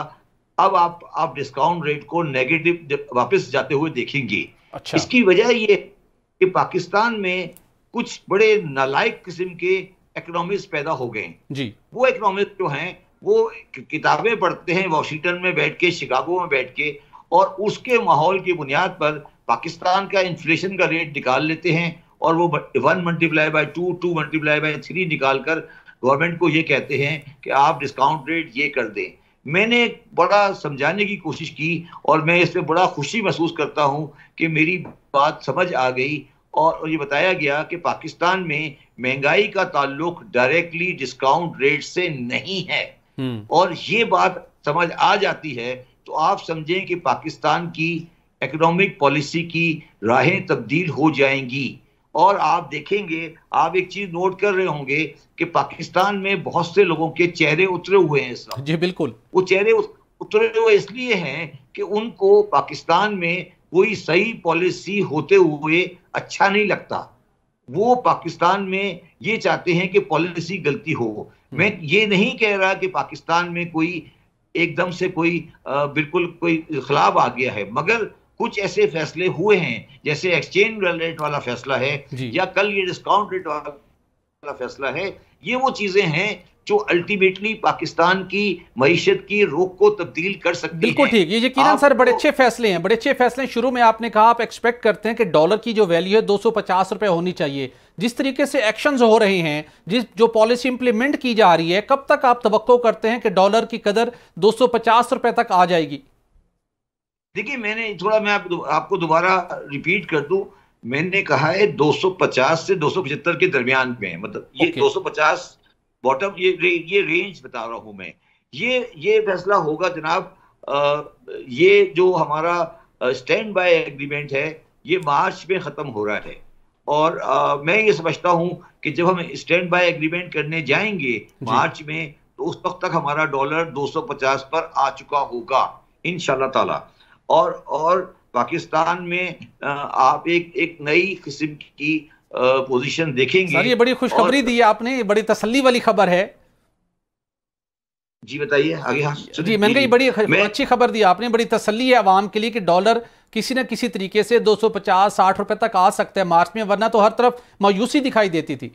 अब आप आप डिस्काउंट रेट को नेगेटिव वापस जाते हुए देखेंगे अच्छा। इसकी वजह ये कि पाकिस्तान में कुछ बड़े नालायक किस्म के इकोनॉमिक पैदा हो गए जी वो इकोनॉमिक जो हैं वो किताबें पढ़ते हैं वाशिंगटन में बैठ के शिकागो में बैठ के और उसके माहौल की बुनियाद पर पाकिस्तान का इन्फ्लेशन का रेट निकाल लेते हैं और वो one multiply by two two multiply by three निकाल कर गवर्नमेंट को ये कहते हैं कि आप डिस्काउंट रेट ये कर दें मैंने बड़ा समझाने की कोशिश की और मैं इसमें बड़ा खुशी महसूस करता हूँ कि मेरी बात समझ आ गई और ये बताया गया कि पाकिस्तान में महंगाई का ताल्लुक डायरेक्टली डिस्काउंट रेट से नहीं है हम्म। और ये बात समझ आ जाती है तो आप समझें कि पाकिस्तान की इकोनॉमिक पॉलिसी की राहें तब्दील हो जाएंगी और आप देखेंगे आप एक चीज नोट कर रहे होंगे कि पाकिस्तान में बहुत से लोगों के चेहरे उतरे हुए हैं इस वक्त जी बिल्कुल वो चेहरे उतरे हुए इसलिए हैं कि उनको पाकिस्तान में कोई सही पॉलिसी होते हुए अच्छा नहीं लगता वो पाकिस्तान में ये चाहते हैं कि पॉलिसी गलती हो हम्म। मैं ये नहीं कह रहा कि पाकिस्तान में कोई एकदम से कोई बिल्कुल कोई खिलाफ आ गया है मगर कुछ ऐसे फैसले हुए हैं जैसे एक्सचेंज रेट वाला फैसला है या कल ये डिस्काउंट रेट वाला फैसला है ये वो चीजें हैं जो अल्टीमेटली पाकिस्तान की मीशत की रोक को तब्दील कर सकती बिल्कुल ठीक ये किरण सर बड़े अच्छे फैसले हैं बड़े अच्छे फैसले शुरू में आपने कहा आप एक्सपेक्ट करते हैं कि डॉलर की जो वैल्यू है दो सौ पचास रुपए होनी चाहिए जिस तरीके से एक्शन हो रहे हैं जिस जो पॉलिसी इंप्लीमेंट की जा रही है कब तक आप तो करते हैं कि डॉलर की कदर दो सौ पचास रुपए तक आ जाएगी देखिए मैंने थोड़ा मैं आप, आपको दोबारा रिपीट कर दूं मैंने कहा है 250 से 275 के दरमियान में मतलब ये okay. 250 बॉटम ये रे, ये रेंज बता रहा हूं मैं ये ये फैसला होगा जनाब ये जो हमारा स्टैंड बाय एग्रीमेंट है ये मार्च में ख़त्म हो रहा है और आ, मैं ये समझता हूँ कि जब हम स्टैंड बाय एग्रीमेंट करने जाएंगे मार्च में तो उस वक्त तक हमारा डॉलर 250 पर आ चुका होगा इन शाह और और पाकिस्तान में आप एक एक नई किस्म की पोजीशन देखेंगे ये बड़ी खुशखबरी दी आपने ये बड़ी तसल्ली वाली खबर है जी बताइए आगे हाँ जी मैंने कही बड़ी मैं, अच्छी खबर दी आपने बड़ी तसल्ली है आवाम के लिए कि डॉलर किसी ना किसी तरीके से 250 सौ पचास साठ रुपए तक आ सकता है मार्च में वरना तो हर तरफ मायूसी दिखाई देती थी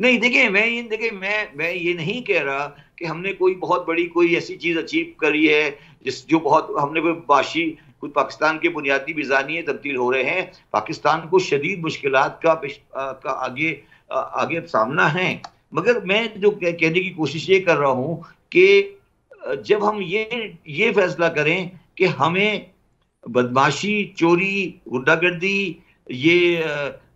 नहीं देखिए मैं ये देखिए मैं मैं ये नहीं कह रहा कि हमने कोई बहुत बड़ी कोई ऐसी चीज़ अचीव करी है जिस जो बहुत हमने कोई बाशी कुछ पाकिस्तान के बुनियादी मिजानिये तब्दील हो रहे हैं पाकिस्तान को शदीद मुश्किल का का आगे आ, आगे सामना है मगर मैं जो कह, कहने की कोशिश ये कर रहा हूँ कि जब हम ये ये फैसला करें कि हमें बदमाशी चोरी गुंडागर्दी ये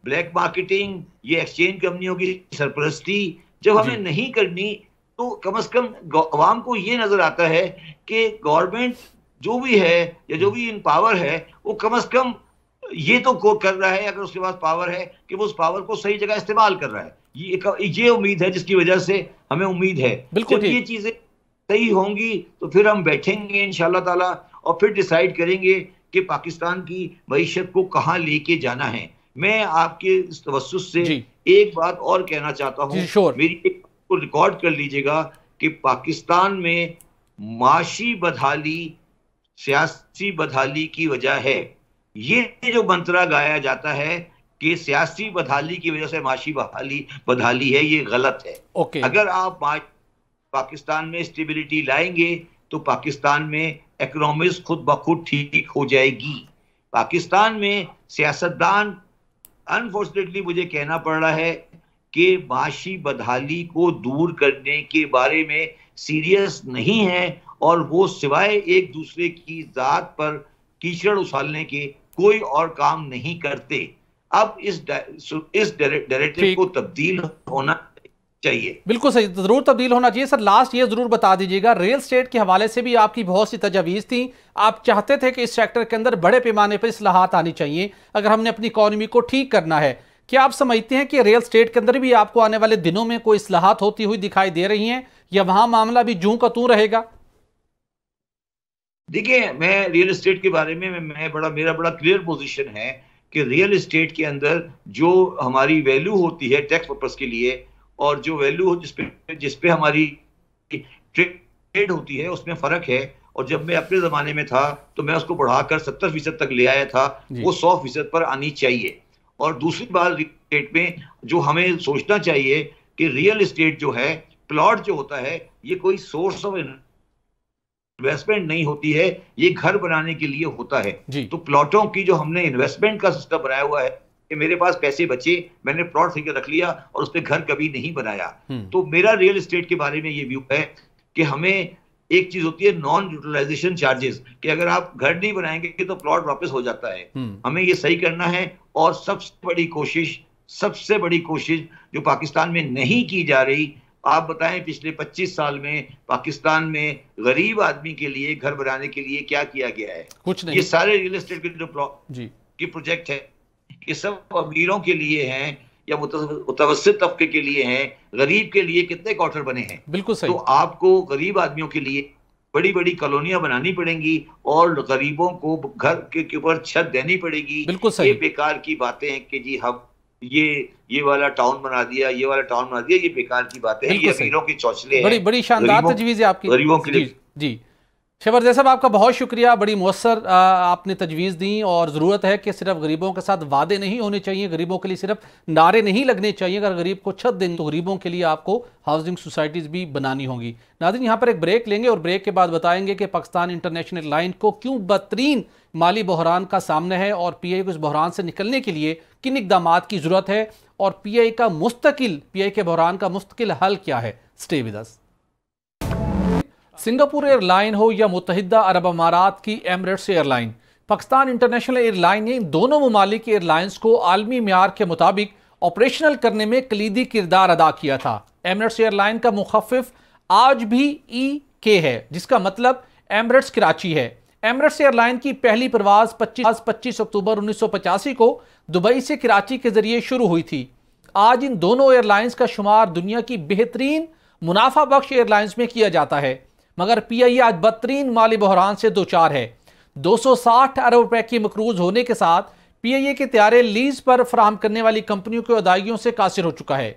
ब्लैक मार्केटिंग ये एक्सचेंज कंपनियों की सरपरस्ती जब हमें नहीं करनी तो कम से कम आवाम को ये नजर आता है कि गवर्नमेंट जो भी है या जो हम्म। भी इन पावर है वो कम से कम ये तो कर रहा है अगर उसके पास पावर है कि वो उस पावर को सही जगह इस्तेमाल कर रहा है ये ये उम्मीद है जिसकी वजह से हमें उम्मीद है बिल्कुल ये चीजें सही होंगी तो फिर हम बैठेंगे इन ताला और फिर डिसाइड करेंगे कि पाकिस्तान की मीशत को कहाँ लेके जाना है मैं आपके इस तवस्स से एक बात और कहना चाहता हूँ मेरी एक को रिकॉर्ड कर लीजिएगा कि पाकिस्तान में माशी बदहाली सियासी बदहाली की वजह है ये जो मंत्रा गाया जाता है कि सियासी बदहाली की वजह से माशी बहाली बदहाली है ये गलत है ओके। अगर आप पाकिस्तान में स्टेबिलिटी लाएंगे तो पाकिस्तान में इकोनॉमिक्स खुद ब खुद ठीक हो जाएगी पाकिस्तान में सियासतदान अनफॉर्चुनेटली मुझे कहना पड़ रहा है कि बाशी बदहाली को दूर करने के बारे में सीरियस नहीं है और वो सिवाय एक दूसरे की जात पर कीचड़ उछालने के कोई और काम नहीं करते अब इस इस डायरेक्टिव को तब्दील होना चाहिए बिल्कुल सही जरूर तब्दील होना चाहिए सर लास्ट ये जरूर बता दीजिएगा रियल स्टेट के हवाले से भी आपकी बहुत सी तजावीज़ थी आप चाहते थे कि इस सेक्टर के अंदर बड़े पैमाने पर असलाहत आनी चाहिए अगर हमने अपनी इकोनॉमी को ठीक करना है क्या आप समझते हैं कि रियल स्टेट के अंदर भी आपको आने वाले दिनों में कोई असलाहत होती हुई दिखाई दे रही है या वहां मामला भी जू का तू रहेगा देखिए मैं रियल इस्टेट के बारे में मैं बड़ा मेरा बड़ा क्लियर पोजीशन है कि रियल इस्टेट के अंदर जो हमारी वैल्यू होती है टैक्स पर्पज के लिए और जो वैल्यू हो जिसपे जिसपे हमारी ट्रेड होती है उसमें फर्क है और जब मैं अपने जमाने में था तो मैं उसको बढ़ाकर सत्तर फीसद तक ले आया था वो सौ फीसद पर आनी चाहिए और दूसरी बात रेट में जो हमें सोचना चाहिए कि रियल इस्टेट जो है प्लॉट जो होता है ये कोई सोर्स ऑफ इन्वेस्टमेंट नहीं होती है ये घर बनाने के लिए होता है तो प्लॉटों की जो हमने इन्वेस्टमेंट का सिस्टम बनाया हुआ है कि मेरे पास पैसे बचे मैंने प्लॉट फिगर रख लिया और उस पर घर कभी नहीं बनाया हम्म। तो मेरा रियल इस्टेट के बारे में ये व्यू है कि हमें एक चीज होती है नॉन यूटिलाइजेशन चार्जेस कि अगर आप घर नहीं बनाएंगे तो प्लॉट वापस हो जाता है हम्म। हमें ये सही करना है और सबसे बड़ी कोशिश सबसे बड़ी कोशिश जो पाकिस्तान में नहीं की जा रही आप बताएं पिछले 25 साल में पाकिस्तान में गरीब आदमी के लिए घर बनाने के लिए क्या किया गया है कुछ नहीं ये सारे रियल एस्टेट के जो जी के प्रोजेक्ट है ये सब अमीरों के लिए हैं या मुतवसत तबके के लिए हैं गरीब के लिए कितने क्वार्टर बने हैं बिल्कुल सही तो आपको गरीब आदमियों के लिए बड़ी बड़ी कॉलोनियां बनानी पड़ेंगी और गरीबों को घर के ऊपर छत देनी पड़ेगी बिल्कुल सही ये बेकार की बातें हैं कि जी हम ये ये वाला टाउन बना दिया ये वाला टाउन बना दिया ये बेकार की बातें हैं ये अमीरों के चौचले बड़ी बड़ी शानदार तजवीज है आपकी गरीबों के लिए जी शबर साहब आपका बहुत शुक्रिया बड़ी मौसर आपने तजवीज़ दी और ज़रूरत है कि सिर्फ गरीबों के साथ वादे नहीं होने चाहिए गरीबों के लिए सिर्फ नारे नहीं लगने चाहिए अगर गरीब को छत दें तो गरीबों के लिए आपको हाउसिंग सोसाइटीज़ भी बनानी होंगी नादिन यहाँ पर एक ब्रेक लेंगे और ब्रेक के बाद बताएंगे कि पाकिस्तान इंटरनेशनल लाइन को क्यों बदतरीन माली बहरान का सामना है और पी आई को इस बहरान से निकलने के लिए किन इकदाम की ज़रूरत है और पी आई का मुस्तकिल पी आई के बहरान का मुस्तकिल हल क्या है स्टे विद सिंगापुर एयरलाइन हो या मुतहदा अरब अमारात की Emirates airline Pakistan international airline ने इन दोनों ममालिक एयरलाइंस को आलमी मैार के मुताबिक ऑपरेशनल करने में कलीदी किरदार अदा किया था एमरेट्स एयरलाइन का मुखफ़ आज भी ई e के है जिसका मतलब एमरेट्स कराची है एमरेट्स एयरलाइन की पहली प्रवास 25 25 अक्टूबर पचासी को दुबई से कराची के जरिए शुरू हुई थी आज इन दोनों एयरलाइंस का शुमार दुनिया की बेहतरीन मुनाफा बख्श एयरलाइंस में किया जाता है मगर पी आई आज बदतरीन माली बहरान से दो चार है दो सौ साठ अरब रुपए की मकरूज होने के साथ पी आई ए के त्यारे लीज पर फराम करने वाली कंपनियों की अदायगियों से कासिर हो चुका है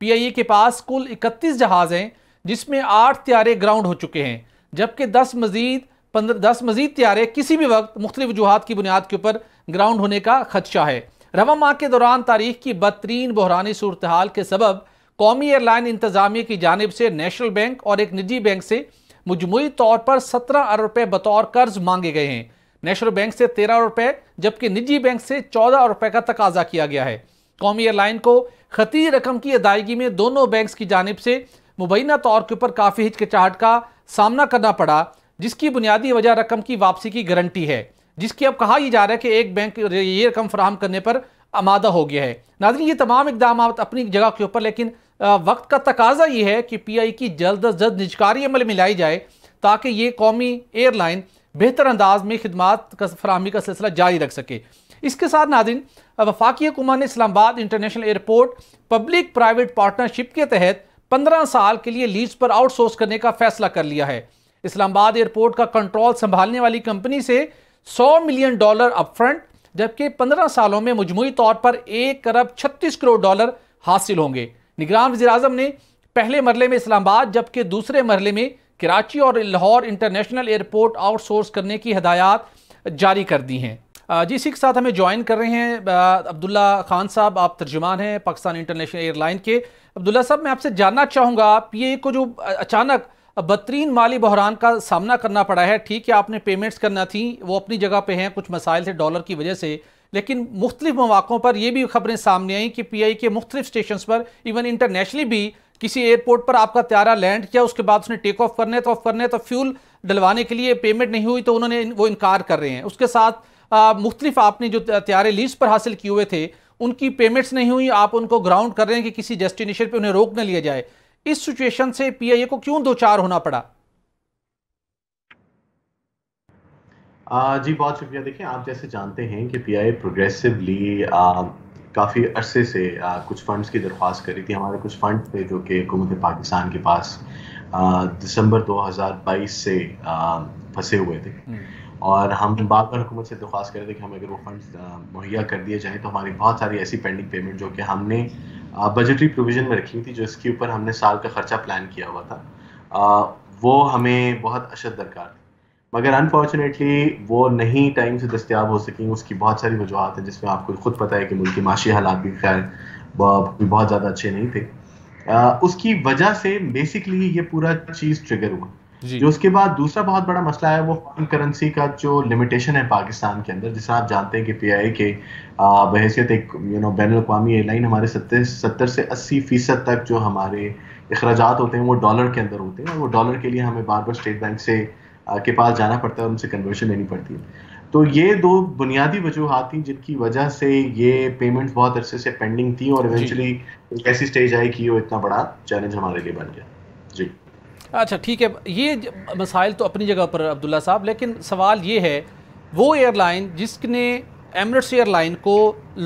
पी आई ए के पास कुल इकतीस जहाज हैं जिसमें आठ त्यारे ग्राउंड हो चुके हैं जबकि दस मजीद पंद्रह दस मजीद त्यारे किसी भी वक्त मुख्तलि वजूहत की बुनियाद के ऊपर ग्राउंड होने का खदशा है रवा माह के दौरान तारीख की बदतरीन बहरानी सूरत हाल के सबब कौमी एयरलाइन इंतजामिया की जानब से नेशनल बैंक और एक निजी बैंक से मुजमुई तौर पर सत्रह अरब रुपए बतौर कर्ज मांगे गए हैं नेशनल बैंक से तेरह अरब रुपए जबकि निजी बैंक से चौदह अरब रुपए का तकाजा किया गया है कौमी एयरलाइन को खती रकम की अदायगी में दोनों बैंक की जानब से मुबैना तौर के ऊपर काफ़ी हिचकिचाहट का सामना करना पड़ा जिसकी बुनियादी वजह रकम की वापसी की गारंटी है जिसकी अब कहा ही जा रहा है कि एक बैंक ये रकम फराहम करने पर आमादा हो गया है नाजरी ये तमाम इकदाम अपनी जगह के ऊपर लेकिन वक्त का तकाजा ये है कि पीआई की जल्द अज जल्द निजकारी अमल में लाई जाए ताकि ये कौमी एयरलाइन बेहतर अंदाज में खदमात का फरहमी का सिलसिला जारी रख सके इसके साथ नादिन वफाकी हुकूमत ने Islamabad international airport public private partnership के तहत पंद्रह साल के लिए लीज पर आउटसोर्स करने का फैसला कर लिया है इस्लामाबाद एयरपोर्ट का कंट्रोल संभालने वाली कंपनी से सौ मिलियन डॉलर अपफ्रंट जबकि पंद्रह सालों में मजमू तौर पर एक अरब छत्तीस करोड़ डॉलर हासिल होंगे निगरान वजी अजम ने पहले मरले में इस्लामाबाद जबकि दूसरे मरले में कराची और लाहौर इंटरनेशनल एयरपोर्ट आउटसोर्स करने की हदायत जारी कर दी हैं जी इसी के साथ हमें ज्वाइन कर रहे हैं अब्दुल्ला खान साहब आप तर्जुमान हैं पाकिस्तान इंटरनेशनल एयरलाइन के अब्दुल्ला साहब मैं आपसे जानना चाहूँगा आप ये को जो अचानक बदतरीन माली बहरान का सामना करना पड़ा है ठीक है आपने पेमेंट्स करना थी वो अपनी जगह पे हैं कुछ मसाइल थे डॉलर की वजह से लेकिन मुख्तलिफ मौाक़ों पर यह भी खबरें सामने आई कि पी आई के मुख्तलिफ स्टेशन पर इवन इंटरनेशनली भी किसी एयरपोर्ट पर आपका त्यारा लैंड किया उसके बाद उसने टेक ऑफ करने तो ऑफ करने तो फ्यूल डलवाने के लिए पेमेंट नहीं हुई तो उन्होंने वो इनकार कर रहे हैं उसके साथ मुख्तलिफ आपने जो त्यारे लीज पर हासिल किए हुए थे उनकी पेमेंट्स नहीं हुई आप उनको ग्राउंड कर रहे हैं कि किसी डेस्टिनेशन पर उन्हें रोक न लिया जाए इस सिचुएशन से पी आई ए को क्यों दो चार होना पड़ा जी बहुत शुक्रिया देखिए आप जैसे जानते हैं कि आई प्रोग्रेसिवली काफ़ी अरसे से आ, कुछ फंड्स की दरख्वास्त करी थी हमारे कुछ फंड थे जो कि हुकूमत पाकिस्तान के पास आ, दिसंबर 2022 से फंसे हुए थे हम्म। और हम बार बार हुकूमत से दरख्वास्त कर रहे थे कि हम अगर वो फंड मुहैया कर दिए जाएँ तो हमारी बहुत सारी ऐसी पेंडिंग पेमेंट जो कि हमने बजटरी प्रोविजन में रखी थी जो इसके ऊपर हमने साल का खर्चा प्लान किया हुआ था आ, वो हमें बहुत अशद दरकार थी मगर अनफॉर्चुनेटली वो नहीं टाइम से दस्तियाब हो सकें उसकी बहुत सारी वजूहत है जिसमें आपको खुद पता है कि मुल्क के माशी हालात भी खैर बहुत ज़्यादा अच्छे नहीं थे आ, उसकी वजह से बेसिकली ये पूरा चीज़ ट्रिगर हुआ जो उसके बाद दूसरा बहुत बड़ा मसला है वो फॉरन करेंसी का जो लिमिटेशन है पाकिस्तान के अंदर जिसमें आप जानते हैं कि पी आई के बहसीत एक यू नो बैन अवी एयरलाइन हमारे सत्तर सत्तर से अस्सी फीसद तक जो हमारे अखराज होते हैं वो डॉलर के अंदर होते हैं और वो डॉलर के लिए हमें बार बार स्टेट बैंक से के पास जाना पड़ता है उनसे कन्वर्शन लेनी पड़ती है तो ये दो बुनियादी वजूहत थी जिनकी वजह से ये पेमेंट बहुत अरसे से पेंडिंग थी और इवेंचुअली एक ऐसी स्टेज आई कि वो इतना बड़ा चैलेंज हमारे लिए बन गया जी अच्छा ठीक है ये मसाइल तो अपनी जगह पर अब्दुल्ला साहब लेकिन सवाल ये है वो एयरलाइन जिसने एमरट्स एयरलाइन को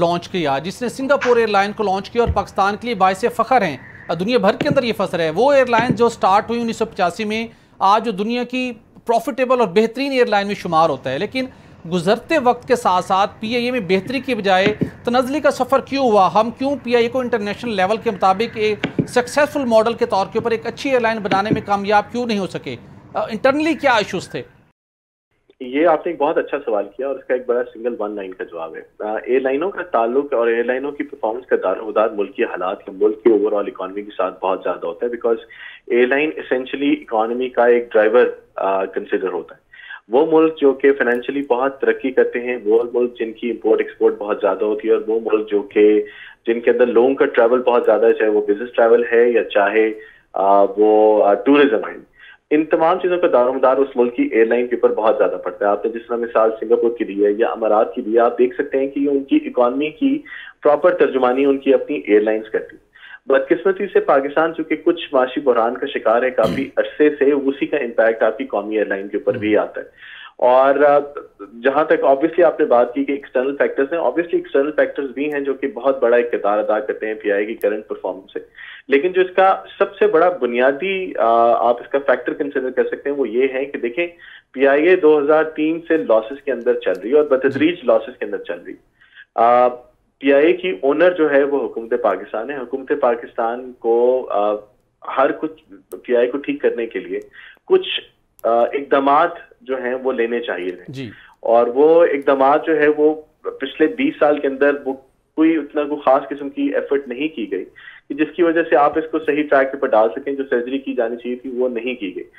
लॉन्च किया जिसने सिंगापुर एयरलाइन को लॉन्च किया और पाकिस्तान के लिए बायस फ़खर हैं दुनिया भर के अंदर ये फसर है वो एयरलाइन जो स्टार्ट हुई उन्नीस में आज जो दुनिया की प्रॉफिटेबल और बेहतरीन एयरलाइन में शुमार होता है लेकिन गुजरते वक्त के साथ साथ पीआईए में बेहतरी की बजाय तनजली का सफ़र क्यों हुआ हम क्यों पीआईए को इंटरनेशनल लेवल के मुताबिक एक सक्सेसफुल मॉडल के तौर के ऊपर एक अच्छी एयरलाइन बनाने में कामयाब क्यों नहीं हो सके इंटरनली क्या इशूज़ थे ये आपने एक बहुत अच्छा सवाल किया और इसका एक बड़ा सिंगल वन लाइन का जवाब है एयरलाइनों का ताल्लुक और एयरलाइनों की परफॉर्मेंस का उदार मुल्क हालात या मुल्क की ओवरऑल इकोनॉमी के साथ बहुत ज्यादा होता है बिकॉज एयरलाइन इसेंशली इकोनॉमी का एक ड्राइवर कंसिडर होता है वो मुल्क जो कि फाइनेंशियली बहुत तरक्की करते हैं वो मुल्क जिनकी इम्पोर्ट एक्सपोर्ट बहुत ज्यादा होती है और वो मुल्क जो कि जिनके अंदर लोगों का ट्रैवल बहुत ज्यादा है चाहे वो बिजनेस ट्रैवल है या चाहे आ, वो टूरिज्म है इन तमाम चीजों का दारोमदार उस मुल्क की एयरलाइन के ऊपर बहुत ज्यादा पड़ता है आपने जिस तरह मिसाल सिंगापुर की दी है या अमारात की दी है आप देख सकते हैं कि उनकी इकॉनमी की प्रॉपर तर्जुमानी उनकी अपनी एयरलाइंस करती बदकिस्मती से पाकिस्तान चूंकि कुछ माशी बहरान का शिकार है काफी हम्म। अरसे से उसी का इंपैक्ट आपकी कौमी एयरलाइन के ऊपर भी हम्म। आता है और जहां तक ऑब्वियसली आपने बात की कि एक्सटर्नल फैक्टर्स हैं ऑब्वियसली एक्सटर्नल फैक्टर्स भी हैं जो कि बहुत बड़ा किरदार अदा करते हैं पीआई की करंट परफॉर्मेंस से लेकिन जो इसका सबसे बड़ा बुनियादी आप इसका फैक्टर कंसिडर कर सकते हैं वो ये है कि देखें पीआईए 2003 से लॉसेस के अंदर चल रही है और बतदरीज लॉसेस के अंदर चल रही है पीआईए की ओनर जो है वो हुकूमत पाकिस्तान है हुकूमत पाकिस्तान को आ, हर कुछ पीआईए को ठीक करने के लिए कुछ इकदाम जो हैं वो लेने चाहिए थे और वो इकदाम जो है वो पिछले बीस साल के अंदर वो कोई उतना कोई खास किस्म की एफर्ट नहीं की गई कि जिसकी वजह से आप इसको सही ट्रैक पर डाल सकें जो सर्जरी की जानी चाहिए थी वो नहीं की गई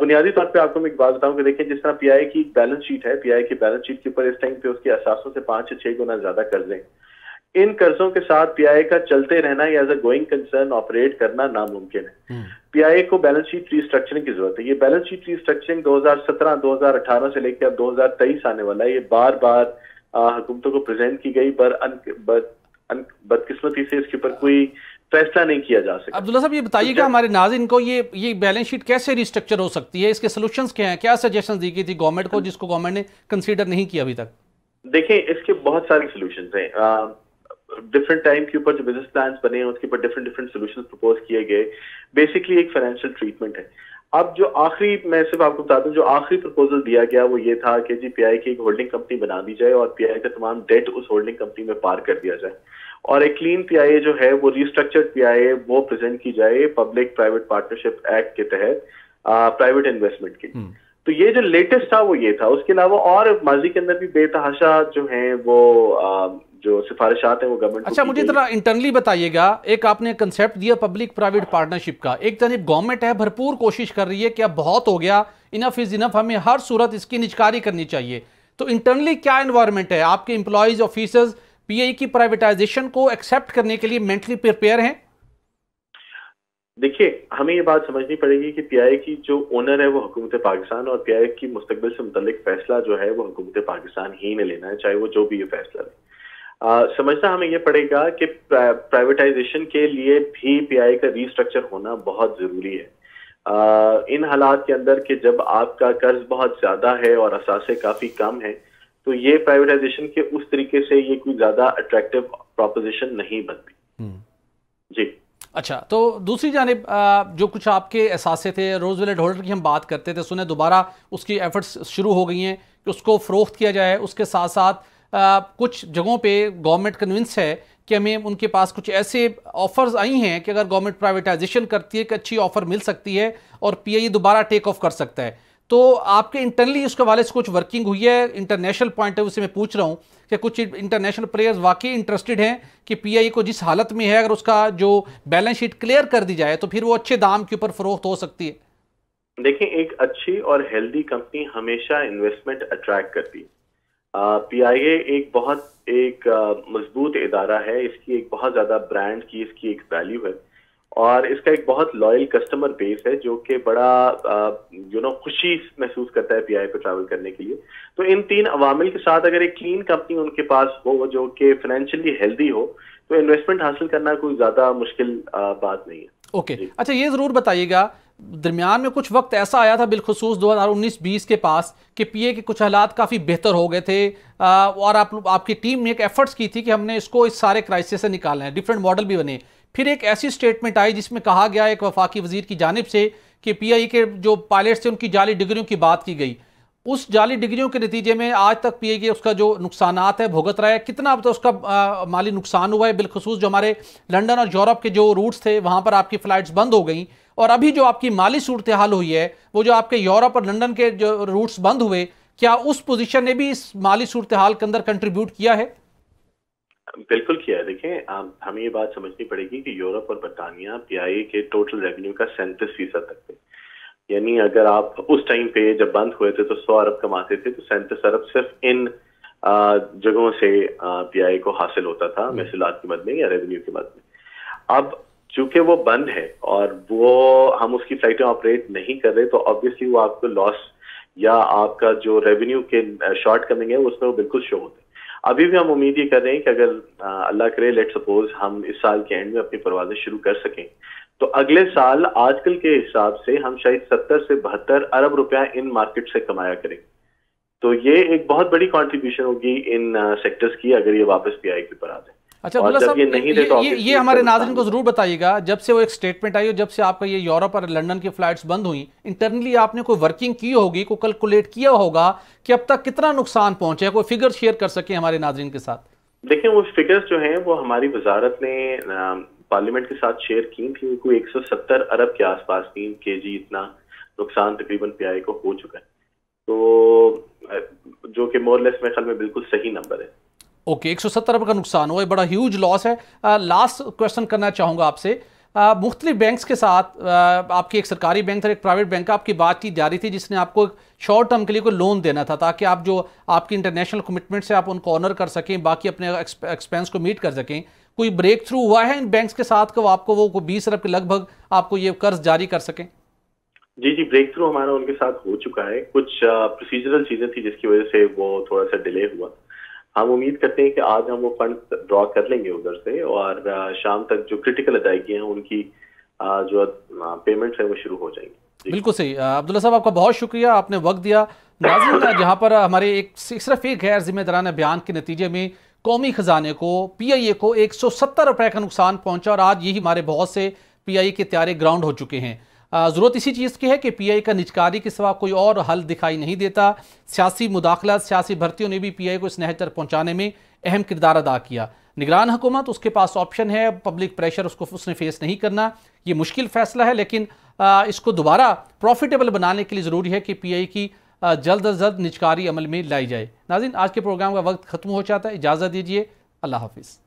बुनियादी तौर पे आपको मैं एक बात बताऊं कि देखिए जिस तरह पीआई की बैलेंस शीट है पीआई की बैलेंस शीट के ऊपर इस टाइम पे उसके असासों से पांच से छह गुना ज्यादा दें इन कर्जों के साथ पीआई का चलते रहना या as a going concern operate करना नामुमकिन है पीआई हम्म। को बैलेंस शीट रिस्ट्रक्चरिंग की जरूरत है ये बैलेंस शीट रीस्ट्रक्चरिंग दो हजार से लेकर अब दो आने वाला है ये बार बार हुकूमतों को प्रेजेंट की गई पर बदकिस्मती से इसके ऊपर कोई फैसला नहीं किया जा सकता अब्दुल्ला साहब ये तो बताइएगा हमारे नाजिन को ये ये बैलेंस शीट कैसे रिस्ट्रक्चर हो सकती है इसके सोल्यूशन क्या है क्या सजेशन दी गई थी गवर्नमेंट को जिसको गवर्नमेंट ने कंसिडर नहीं किया अभी तक देखिए इसके बहुत सारे सोल्यूशन हैं डिफरेंट टाइम के ऊपर जो बिजनेस प्लान बने हैं उसके ऊपर डिफरेंट डिफरेंट सोल्यूशन प्रपोज किए गए बेसिकली एक फाइनेंशियल ट्रीटमेंट है अब जो आखिरी मैं सिर्फ आपको बता दूं जो आखिरी प्रपोजल दिया गया वो ये था कि जी पीआई की एक होल्डिंग कंपनी बना दी जाए और पीआई का तमाम डेट उस होल्डिंग कंपनी में पार कर दिया जाए और एक क्लीन पीआई जो है वो रिस्ट्रक्चर्ड पीआई वो प्रेजेंट की जाए पब्लिक प्राइवेट पार्टनरशिप एक्ट के तहत प्राइवेट इन्वेस्टमेंट की तो ये जो लेटेस्ट था वो ये था उसके अलावा और माजी के अंदर भी बेतहाशा जो है वो आ, जो सिफारिशात है वो गवर्नमेंट अच्छा मुझे जरा इंटरनली बताइएगा एक आपने कंसेप्ट दिया पब्लिक प्राइवेट पार्टनरशिप का एक तरफ गवर्नमेंट है भरपूर कोशिश कर रही है कि अब बहुत हो गया इनफ इज इनफ हमें हर सूरत इसकी निचकारी करनी चाहिए तो इंटरनली क्या इन्वायरमेंट है आपके एम्प्लॉयज ऑफिसर्स पीआई की प्राइवेटाइजेशन को एक्सेप्ट करने के लिए मेंटली प्रिपेयर हैं देखिए हमें ये बात समझनी पड़ेगी कि पीआई की जो ओनर है वो हुकूमत पाकिस्तान और पीआई की मुस्तबिल से मुतलिक फैसला जो है वो हुकूमत पाकिस्तान ही ने लेना है चाहे वो जो भी ये फैसला ले समझना हमें ये पड़ेगा कि प्राइवेटाइजेशन के लिए भी पीआई का रीस्ट्रक्चर होना बहुत जरूरी है आ, इन हालात के अंदर कि जब आपका कर्ज बहुत ज्यादा है और असासे काफी कम है तो ये प्राइवेटाइजेशन के उस तरीके से ये कोई ज्यादा अट्रैक्टिव प्रोपोजिशन नहीं बनती हम्म। जी अच्छा तो दूसरी जानब जो कुछ आपके एहसास थे वेलेट होल्डर की हम बात करते थे सुने दोबारा उसकी एफर्ट्स शुरू हो गई हैं कि उसको फ़रोख्त किया जाए उसके साथ साथ आ, कुछ जगहों पे गवर्नमेंट कन्विंस है कि हमें उनके पास कुछ ऐसे ऑफर्स आई हैं कि अगर गवर्नमेंट प्राइवेटाइजेशन करती है कि अच्छी ऑफ़र मिल सकती है और पीआई दोबारा टेक ऑफ कर सकता है तो आपके इंटरनली उसके वाले से कुछ वर्किंग हुई है इंटरनेशनल पॉइंट ऑफ व्यू से मैं पूछ रहा हूँ कि कुछ इंटरनेशनल प्लेयर्स वाकई इंटरेस्टेड हैं कि पीआई e को जिस हालत में है अगर उसका जो बैलेंस शीट क्लियर कर दी जाए तो फिर वो अच्छे दाम के ऊपर फरोख्त हो सकती है देखिए एक अच्छी और हेल्दी कंपनी हमेशा इन्वेस्टमेंट अट्रैक्ट करती है ए e एक बहुत एक मजबूत इदारा है इसकी एक बहुत ज़्यादा ब्रांड की इसकी एक वैल्यू है और इसका एक बहुत लॉयल कस्टमर बेस है जो कि बड़ा यू नो खुशी महसूस करता है पीआई को ट्रैवल करने के लिए तो इन तीन अवामिल के साथ अगर एक क्लीन कंपनी उनके पास हो जो कि फाइनेंशियली हेल्दी हो तो इन्वेस्टमेंट हासिल करना कोई ज़्यादा मुश्किल बात नहीं है ओके okay. अच्छा ये ज़रूर बताइएगा दरमियान में कुछ वक्त ऐसा आया था बिलखसूस 2019-20 के पास कि पीए के कुछ हालात काफ़ी बेहतर हो गए थे और आप आपकी टीम ने एक एफर्ट्स की थी कि हमने इसको इस सारे क्राइसिस से निकालना है डिफरेंट मॉडल भी बने फिर एक ऐसी स्टेटमेंट आई जिसमें कहा गया एक वफाकी वजीर की जानब से कि आई के जो पायलट्स थे उनकी जाली डिग्रियों की बात की गई उस जाली डिग्रियों के नतीजे में आज तक पी के उसका जो नुकसान है भुगत रहा है कितना अब तो उसका आ, माली नुकसान हुआ है बिलखसूस जो हमारे लंदन और यूरोप के जो रूट्स थे वहाँ पर आपकी फ़्लाइट्स बंद हो गई और अभी जो आपकी माली सूरत हाल हुई है वो जो आपके यूरोप और लंदन के जो रूट्स बंद हुए क्या उस पोजीशन ने भी इस माली सूरत हाल के अंदर कंट्रीब्यूट किया है बिल्कुल किया है देखें हमें ये बात समझनी पड़ेगी कि यूरोप और बरतानिया पीआईए के टोटल रेवेन्यू का सैंतीस फीसद तक थे यानी अगर आप उस टाइम पे जब बंद हुए थे तो सौ अरब कमाते थे तो सैंतीस अरब सिर्फ इन जगहों से पीआईए को हासिल होता था हम्म। महसूलत की मद में या रेवेन्यू की मद में अब चूंकि वो बंद है और वो हम उसकी फ्लाइटें ऑपरेट नहीं कर रहे तो ऑब्वियसली वो आपको लॉस या आपका जो रेवेन्यू के शॉर्ट कमिंग है उसमें वो बिल्कुल शो होते हैं अभी भी हम उम्मीद ये कर रहे हैं कि अगर अल्लाह करे लेट सपोज हम इस साल के एंड में अपनी परवाजें शुरू कर सकें तो अगले साल आजकल के हिसाब से हम शायद सत्तर से बहत्तर अरब रुपया इन मार्केट से कमाया करें तो ये एक बहुत बड़ी कॉन्ट्रीब्यूशन होगी इन सेक्टर्स की अगर ये वापस भी आई की अच्छा और जब ये नहीं थे तो ये, ये हमारे नाजरन को जरूर बताइएगा जब से वो एक स्टेटमेंट आई हो जब से आपका ये यूरोप और लंदन की फ्लाइट्स बंद हुई इंटरनली आपने कोई वर्किंग की होगी को कैलकुलेट किया होगा कि अब तक कितना नुकसान पहुंचे कोई फिगर शेयर कर सके हमारे नाजरन के साथ देखिये वो फिगर्स जो है वो हमारी वजारत ने पार्लियामेंट के साथ शेयर की थी कोई 170 अरब के आसपास तीन के जी इतना नुकसान तकरीबन पीआई को हो चुका है तो जो कि मोरलेस मेरे ख्याल में बिल्कुल सही नंबर है ओके एक सौ सत्तर अरब का नुकसान हुआ बड़ा ह्यूज लॉस है लास्ट क्वेश्चन करना चाहूँगा आपसे मुख्तलिफ बैंक्स के साथ आ, आपकी एक सरकारी बैंक था एक प्राइवेट बैंक का आपकी बातचीत जारी थी जिसने आपको एक शॉर्ट टर्म के लिए कोई लोन देना था ताकि आप जो आपकी इंटरनेशनल कमिटमेंट से आप उनको ऑनर कर सकें बाकी अपने एक्सपेंस को मीट कर सकें कोई ब्रेक थ्रू हुआ है इन बैंक्स के साथ को आपको वो बीस अरब के लगभग आपको ये कर्ज जारी कर सकें जी जी ब्रेक थ्रू हमारा उनके साथ हो चुका है कुछ प्रोसीजरल चीज़ें थी जिसकी वजह से वो थोड़ा सा डिले हुआ हम उम्मीद करते हैं कि आज हम वो फंड ड्रॉ कर लेंगे उधर से और शाम तक जो क्रिटिकल अदायगी हैं उनकी जो पेमेंट है वो शुरू हो जाएंगी बिल्कुल सही अब्दुल्ला साहब आपका बहुत शुक्रिया आपने वक्त दिया नाजिम का जहाँ पर हमारे एक सिर्फ एक गैर जिम्मेदाराना बयान के नतीजे में कौमी ख़जाने को पी आई ए को एक सौ सत्तर रुपए का नुकसान पहुंचा और आज यही हमारे बहुत से पी आई ए के त्यारे ग्राउंड हो चुके हैं ज़रूरत इसी चीज़ की है कि पीआई का निचकारी के सिवा कोई और हल दिखाई नहीं देता सियासी मुदाखलत सियासी भर्तियों ने भी पीआई को इस नहज तक पहुँचाने में अहम किरदार अदा किया निगरान हुकूमत उसके पास ऑप्शन है पब्लिक प्रेशर उसको उसने फेस नहीं करना ये मुश्किल फैसला है लेकिन इसको दोबारा प्रॉफिटेबल बनाने के लिए ज़रूरी है कि आई की जल्द अज जल्द निचकारी अमल में लाई जाए नाजिन आज के प्रोग्राम का वक्त ख़त्म हो जाता है इजाज़त दीजिए अल्लाह हाफिज़